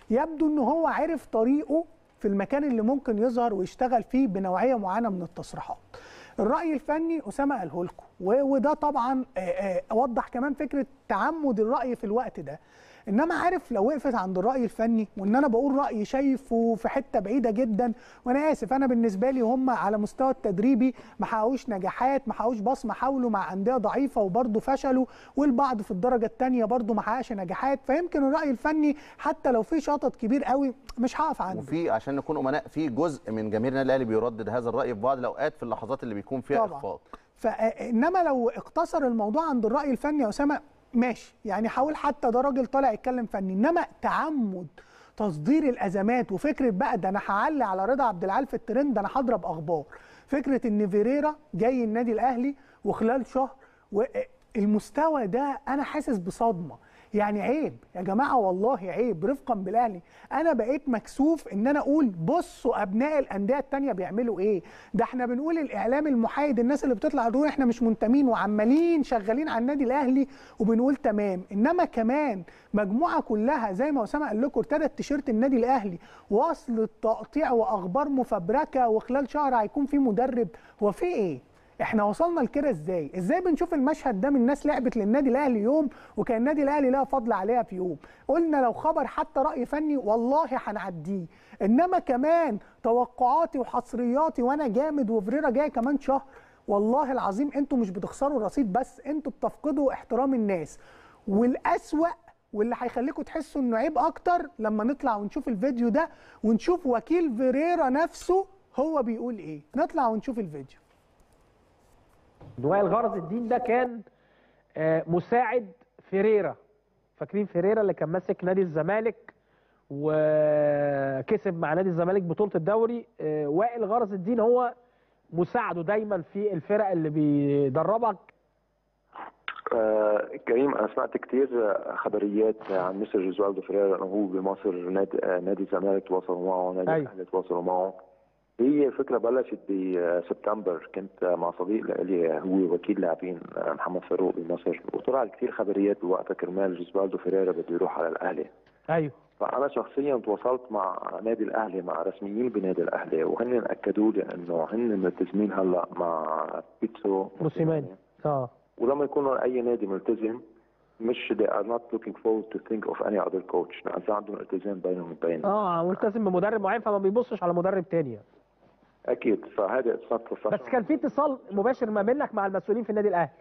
يبدو ان هو عرف طريقه في المكان اللي ممكن يظهر ويشتغل فيه بنوعيه معينه من التصريحات الراي الفني اسامه قاله لكم وده طبعا آه، آه، وضح كمان فكره تعمد الراي في الوقت ده انما عارف لو وقفت عند الراي الفني وان انا بقول راي شايفه في حته بعيده جدا وانا اسف انا بالنسبه لي هم على مستوى التدريبي ما حققوش نجاحات ما حققوش بصمه حاولوا مع انديه ضعيفه وبرده فشلوا والبعض في الدرجه الثانيه برده ما حققش نجاحات فيمكن الراي الفني حتى لو في شطط كبير قوي مش هقف عنده وفي عشان نكون امناء في جزء من جماهير النادي الاهلي بيردد هذا الراي في بعض الاوقات في اللحظات اللي بيكون فيها اخفاق فانما لو اقتصر الموضوع عند الراي الفني يا اسامه ماشي يعني حاول حتى ده راجل طالع يتكلم فني انما تعمد تصدير الازمات وفكره بقى ده انا هعلي على رضا عبد العال في الترند انا هضرب اخبار فكره ان فيريرا جاي النادي الاهلي وخلال شهر المستوى ده انا حاسس بصدمه يعني عيب يا جماعه والله عيب رفقا بالاهلي انا بقيت مكسوف ان انا اقول بصوا ابناء الانديه الثانيه بيعملوا ايه ده احنا بنقول الاعلام المحايد الناس اللي بتطلع تقول احنا مش منتمين وعمالين شغالين على النادي الاهلي وبنقول تمام انما كمان مجموعه كلها زي ما اسامه قال لكم ارتدت تيشيرت النادي الاهلي وصل التقطيع واخبار مفبركه وخلال شهر هيكون في مدرب وفي ايه احنا وصلنا لكده ازاي ازاي بنشوف المشهد ده من ناس لعبت للنادي الاهلي يوم وكان النادي الاهلي لها فضل عليها في يوم قلنا لو خبر حتى راي فني والله هنعديه انما كمان توقعاتي وحصرياتي وانا جامد وفريرا جاي كمان شهر والله العظيم انتوا مش بتخسروا الرصيد بس انتوا بتفقدوا احترام الناس والاسوأ واللي هيخليكم تحسوا انه عيب اكتر لما نطلع ونشوف الفيديو ده ونشوف وكيل فيريرا نفسه هو بيقول ايه نطلع ونشوف الفيديو دعاء غرز الدين ده كان آه، مساعد فيريرا فاكرين فيريرا اللي كان ماسك نادي الزمالك وكسب مع نادي الزمالك بطوله الدوري آه، وائل غرز الدين هو مساعده دايما في الفرق اللي بيدربك آه كريم انا سمعت كتير خبريات عن مستر جوزوالدو فيريرا انه هو بمصر نادي, آه، نادي الزمالك تواصلوا معه نادي أيوه. الاهلي تواصلوا معه هي الفكره بلشت بسبتمبر كنت مع صديق لي هو وكيل لاعبين آه، محمد فاروق بمصر وطلع كثير خبريات بوقتها كرمال جوزبالدو فيريرا بده يروح على الاهلي ايوه فانا شخصيا تواصلت مع نادي الاهلي مع رسميين بنادي الاهلي وهن اكدوا لي انه هن ملتزمين هلا مع بيتسو موسيماني اه ولما يكون اي نادي ملتزم مش they are not looking forward to think of any other coach، اذا عندهم التزام بينهم وبين اه ملتزم بمدرب معين فما بيبصش على مدرب تاني يعني. اكيد فهذا اتصال بس كان في اتصال مباشر ما بينك مع المسؤولين في النادي الاهلي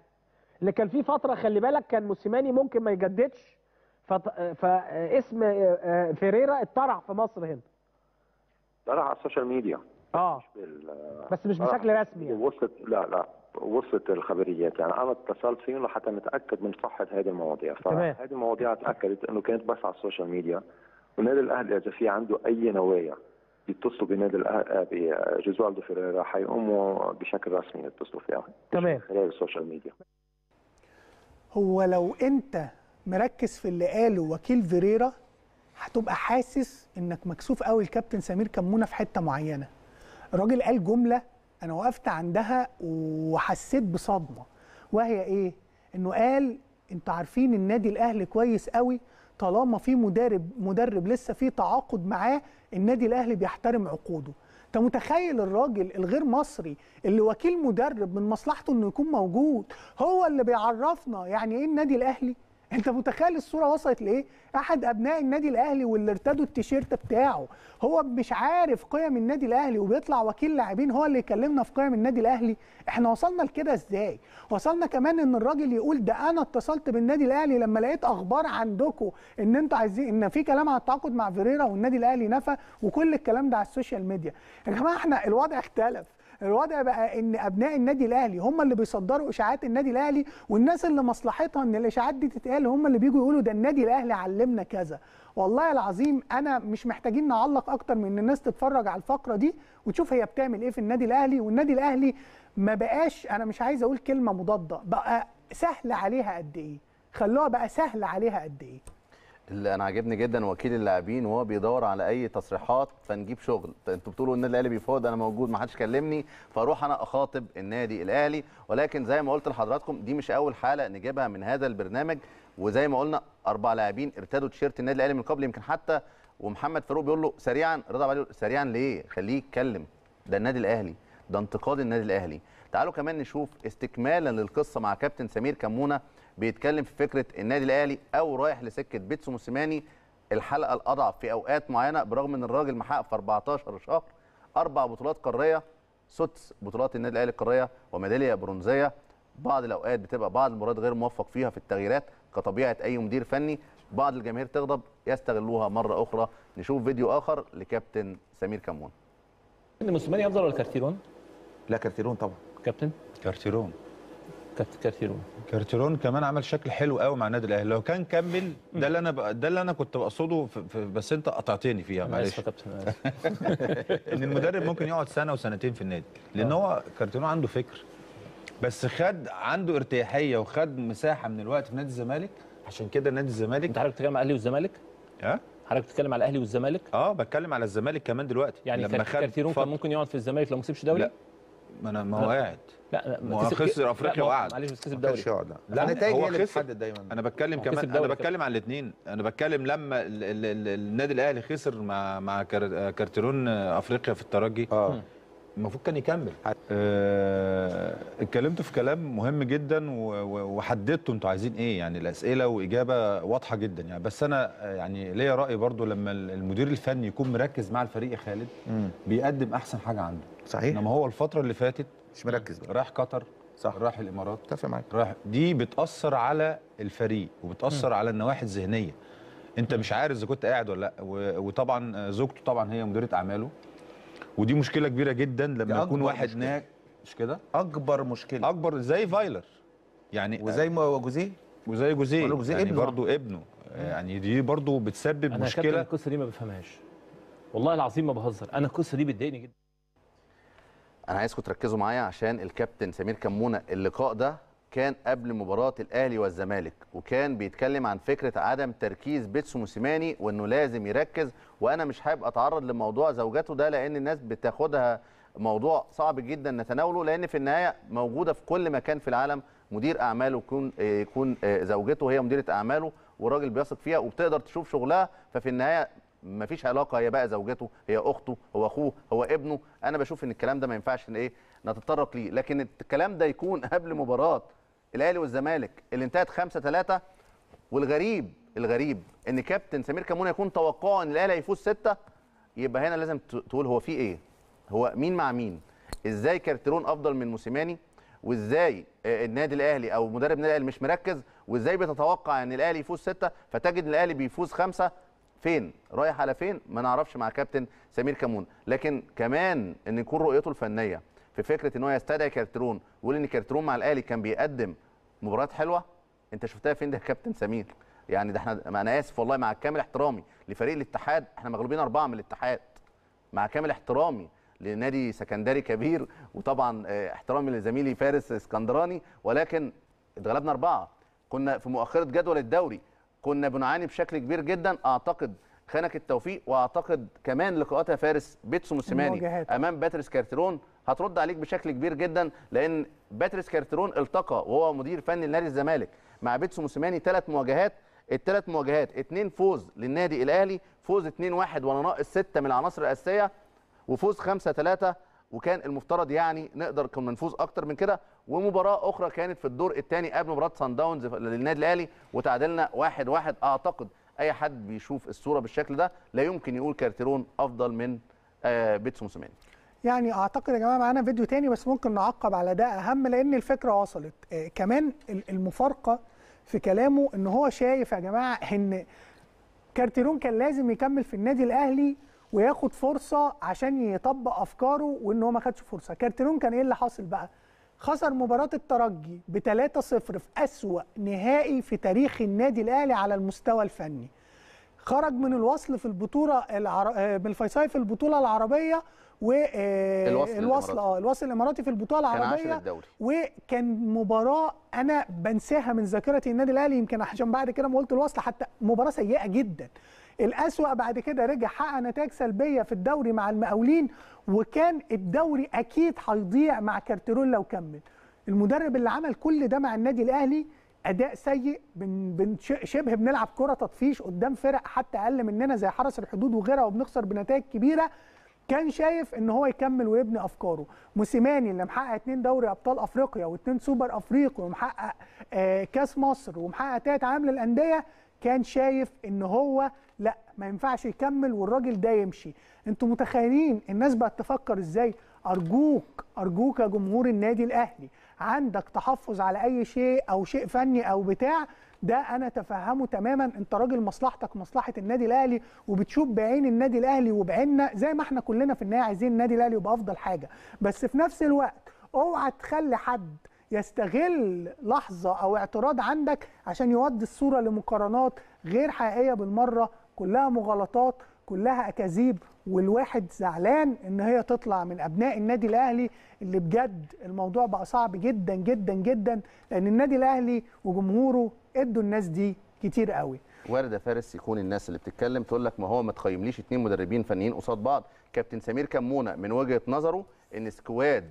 اللي كان في فتره خلي بالك كان موسيماني ممكن ما يجددش فاسم آه، آه، فيريرا اتطرح في مصر هنا طرح على السوشيال ميديا اه مش بس مش بشكل آه، رسمي يعني. وصلت لا لا وصلت الخبريات يعني انا اتصلت فيهم لحتى نتاكد من صحه هذه المواضيع فهذه المواضيع اتاكدت انه كانت بس على السوشيال ميديا والنادي الاهلي اذا في عنده اي نوايا يتصلوا بنادي بجوزوالدو فيريرا حيقوموا بشكل رسمي يتصلوا فيها تمام خلال السوشيال ميديا هو لو انت مركز في اللي قاله وكيل فيريرا هتبقى حاسس انك مكسوف قوي الكابتن سمير كمونه في حته معينه الراجل قال جمله انا وقفت عندها وحسيت بصدمه وهي ايه انه قال انتوا عارفين النادي الاهلي كويس قوي طالما في مدرب مدرب لسه في تعاقد معاه النادي الاهلي بيحترم عقوده انت متخيل الراجل الغير مصري اللي وكيل مدرب من مصلحته انه يكون موجود هو اللي بيعرفنا يعني ايه النادي الاهلي انت متخيل الصوره وصلت لايه احد ابناء النادي الاهلي واللي ارتدوا التيشيرت بتاعه هو مش عارف قيم النادي الاهلي وبيطلع وكيل لاعبين هو اللي يكلمنا في قيم النادي الاهلي احنا وصلنا لكده ازاي وصلنا كمان ان الراجل يقول ده انا اتصلت بالنادي الاهلي لما لقيت اخبار عندكم ان انتوا عايزين ان في كلام على التعاقد مع فيريرا والنادي الاهلي نفى وكل الكلام ده على السوشيال ميديا يا جماعه احنا الوضع اختلف الوضع بقى ان ابناء النادي الاهلي هم اللي بيصدروا اشاعات النادي الاهلي والناس اللي مصلحتها ان الاشاعات دي تتقال هم اللي بيجوا يقولوا ده النادي الاهلي علمنا كذا والله العظيم انا مش محتاجين نعلق اكتر من ان الناس تتفرج على الفقره دي وتشوف هي بتعمل ايه في النادي الاهلي والنادي الاهلي ما بقاش انا مش عايز اقول كلمه مضاده بقى سهل عليها قد ايه خلوها بقى سهل عليها قد ايه اللي انا عاجبني جدا وكيل اللاعبين وهو بيدور على اي تصريحات فنجيب شغل انتوا بتقولوا النادي الاهلي بيفاوض انا موجود ما حدش كلمني فاروح انا اخاطب النادي الاهلي ولكن زي ما قلت لحضراتكم دي مش اول حاله نجيبها من هذا البرنامج وزي ما قلنا اربع لاعبين ارتدوا تيشيرت النادي الاهلي من قبل يمكن حتى ومحمد فاروق بيقول له سريعا رضا عليه سريعا ليه خليه يتكلم ده النادي الاهلي ده انتقاد النادي الاهلي تعالوا كمان نشوف استكمالا للقصه مع كابتن سمير كمونه بيتكلم في فكره النادي الاهلي او رايح لسكه بيتسو موسيماني الحلقه الاضعف في اوقات معينه برغم ان الراجل محقق في 14 شهر اربع بطولات قاريه سدس بطولات النادي الاهلي القاريه وميداليه برونزيه بعض الاوقات بتبقى بعض المباريات غير موفق فيها في التغييرات كطبيعه اي مدير فني بعض الجماهير تغضب يستغلوها مره اخرى نشوف فيديو اخر لكابتن سمير كمون ان موسيماني افضل ولا كارتيرون؟ لا كارتيرون طبعا كابتن كارتيرون كارتيرون كارتيرون كمان عمل شكل حلو قوي مع النادي الاهلي لو كان كمل ده اللي انا ب... ده اللي انا كنت بقصده في... بس انت قطعتني فيها معلش يا كابتن ان المدرب ممكن يقعد سنه وسنتين في النادي لان هو كارتيرون عنده فكر بس خد عنده ارتياحيه وخد مساحه من الوقت في نادي الزمالك عشان كده نادي الزمالك انت حضرتك بتتكلم على الاهلي والزمالك؟ ها؟ حضرتك بتتكلم على الاهلي والزمالك؟ اه بتكلم على الزمالك كمان دلوقتي يعني لما كارتيرون كان ممكن يقعد في الزمالك لو ما كسبش دوري؟ لا ما انا ما هو قاعد لا ما هو خسر افريقيا وقعد معلش بس كسب دوري لا, لا النتائج هي اللي بتحدد دايما انا بتكلم كمان انا بتكلم عن الاثنين انا بتكلم لما النادي الاهلي خسر مع مع كارتيرون افريقيا في الترجي اه المفروض كان يكمل أه اتكلمتوا في كلام مهم جدا وحددتوا انتوا عايزين ايه يعني الاسئله واجابه واضحه جدا يعني بس انا آه، يعني ليا راي برضو لما المدير الفني يكون مركز مع الفريق يا خالد م. بيقدم احسن حاجه عنده صحيح انما هو الفتره اللي فاتت مش مركز بقى رايح قطر صح رايح الامارات اتفق معاك رايح دي بتاثر على الفريق وبتاثر م. على النواحي الذهنيه انت مش عارف اذا كنت قاعد ولا لا وطبعا آه، زوجته طبعا هي مديره اعماله ودي مشكله كبيره جدا لما يكون واحد هناك مش كده اكبر مشكله اكبر زي فايلر يعني وزي آه. ما جوزيه وزي جوزيه يعني ابنه برضه ابنه يعني دي برضه بتسبب أنا مشكله انا القصه دي ما بفهمهاش والله العظيم ما بهزر انا القصه دي بتضايقني جدا انا عايزكم تركزوا معايا عشان الكابتن سمير كمونه اللقاء ده كان قبل مباراه الاهلي والزمالك وكان بيتكلم عن فكره عدم تركيز بيتسو موسيماني وانه لازم يركز وانا مش حابب اتعرض لموضوع زوجته ده لان الناس بتاخدها موضوع صعب جدا نتناوله لان في النهايه موجوده في كل مكان في العالم مدير اعماله يكون آه، يكون آه، زوجته هي مديره اعماله وراجل بيثق فيها وبتقدر تشوف شغلها ففي النهايه ما فيش علاقه هي بقى زوجته هي اخته هو اخوه هو ابنه انا بشوف ان الكلام ده ما ينفعش ان ايه نتطرق ليه لكن الكلام ده يكون قبل مباراه الاهلي والزمالك اللي انتهت 5 3 والغريب الغريب ان كابتن سمير كمون يكون توقعه ان الاهلي هيفوز 6 يبقى هنا لازم تقول هو في ايه؟ هو مين مع مين؟ ازاي كارترون افضل من موسيماني؟ وازاي آه، النادي الاهلي او مدرب النادي الاهلي مش مركز وازاي بتتوقع ان الاهلي يفوز 6 فتجد الاهلي بيفوز 5 فين رايح على فين ما نعرفش مع كابتن سمير كمون لكن كمان ان يكون رؤيته الفنيه في فكره ان هو يستدعي كارترون ويقول ان كارترون مع الاهلي كان بيقدم مباريات حلوه انت شفتها فين ده يا كابتن سمير يعني ده احنا انا اسف والله مع كامل احترامي لفريق الاتحاد احنا مغلوبين اربعه من الاتحاد مع كامل احترامي لنادي سكندري كبير وطبعا آه، احترامي لزميلي فارس اسكندراني ولكن اتغلبنا اربعه كنا في مؤخره جدول الدوري كنا بنعاني بشكل كبير جدا اعتقد خانك التوفيق واعتقد كمان لقاءاتها فارس بيتسو موسيماني امام باتريس كارترون هترد عليك بشكل كبير جدا لان باتريس كارترون التقى وهو مدير فني لنادي الزمالك مع بيتسو موسيماني ثلاث مواجهات الثلاث مواجهات اثنين فوز للنادي الاهلي فوز 2-1 وانا ناقص سته من العناصر الاساسيه وفوز 5-3 وكان المفترض يعني نقدر كنا نفوز اكتر من كده ومباراه اخرى كانت في الدور الثاني قبل مباراه سان داونز للنادي الاهلي وتعادلنا 1-1 اعتقد اي حد بيشوف الصوره بالشكل ده لا يمكن يقول كارتيرون افضل من آه، بيتسو موسيماني يعني اعتقد يا جماعه معانا فيديو تاني بس ممكن نعقب على ده اهم لان الفكره وصلت آه، كمان المفارقه في كلامه ان هو شايف يا جماعه ان كارتيرون كان لازم يكمل في النادي الاهلي وياخد فرصه عشان يطبق افكاره وان هو ما خدش فرصه كارتيرون كان ايه اللي حاصل بقى خسر مباراة الترجي ب 3-0 في أسوأ نهائي في تاريخ النادي الأهلي على المستوى الفني. خرج من الوصل في البطولة العر... آه، من الفيصلي في البطولة العربية و آه، الوصل اه الوصل الاماراتي في البطوله العربيه وكان مباراه انا بنساها من ذاكرتي النادي الاهلي يمكن عشان بعد كده ما قلت الوصل حتى مباراه سيئه جدا الأسوأ بعد كده رجع حقق نتائج سلبية في الدوري مع المقاولين وكان الدوري أكيد هيضيع مع كارتيرون لو كمل المدرب اللي عمل كل ده مع النادي الأهلي اداء سيء بن بن شبه بنلعب كره تطفيش قدام فرق حتى اقل مننا زي حرس الحدود وغيرها وبنخسر بنتائج كبيره كان شايف ان هو يكمل ويبني افكاره موسيماني اللي محقق اتنين دوري ابطال افريقيا واتنين سوبر افريقي ومحقق آه، كاس مصر ومحقق تلات عام للانديه كان شايف ان هو لا ما ينفعش يكمل والراجل ده يمشي انتوا متخيلين الناس بقت تفكر ازاي ارجوك ارجوك يا جمهور النادي الاهلي عندك تحفظ على اي شيء او شيء فني او بتاع ده انا تفهمه تماما انت راجل مصلحتك مصلحه النادي الاهلي وبتشوف بعين النادي الاهلي وبعيننا زي ما احنا كلنا في النهايه عايزين النادي الاهلي يبقى افضل حاجه بس في نفس الوقت اوعى تخلي حد يستغل لحظه او اعتراض عندك عشان يودي الصوره لمقارنات غير حقيقيه بالمره كلها مغالطات كلها اكاذيب والواحد زعلان ان هي تطلع من ابناء النادي الاهلي اللي بجد الموضوع بقى صعب جدا جدا جدا لان النادي الاهلي وجمهوره ادوا الناس دي كتير قوي وارد يا فارس يكون الناس اللي بتتكلم تقول لك ما هو ما تقيمليش اتنين مدربين فنيين قصاد بعض كابتن سمير كمونه من وجهه نظره ان سكواد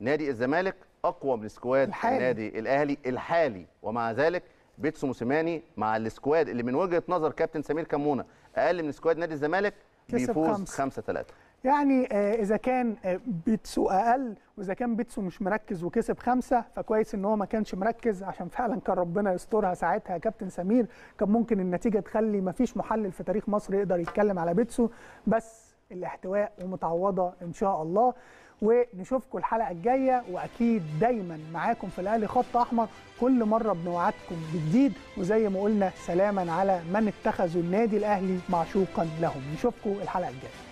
نادي الزمالك اقوى من سكواد النادي الاهلي الحالي ومع ذلك بيتسو موسيماني مع السكواد اللي من وجهه نظر كابتن سمير كمونه اقل من سكواد نادي الزمالك بيفوز 5 3 يعني آه، اذا كان آه، بيتسو اقل واذا كان بيتسو مش مركز وكسب خمسه فكويس ان هو ما كانش مركز عشان فعلا كان ربنا يسترها ساعتها يا كابتن سمير كان ممكن النتيجه تخلي ما فيش محلل في تاريخ مصر يقدر يتكلم على بيتسو بس الاحتواء ومتعوضه ان شاء الله ونشوفكم الحلقه الجايه واكيد دايما معاكم في الاهلي خط احمر كل مره بنوعدكم بجديد وزي ما قلنا سلاما على من اتخذوا النادي الاهلي معشوقا لهم نشوفكم الحلقه الجايه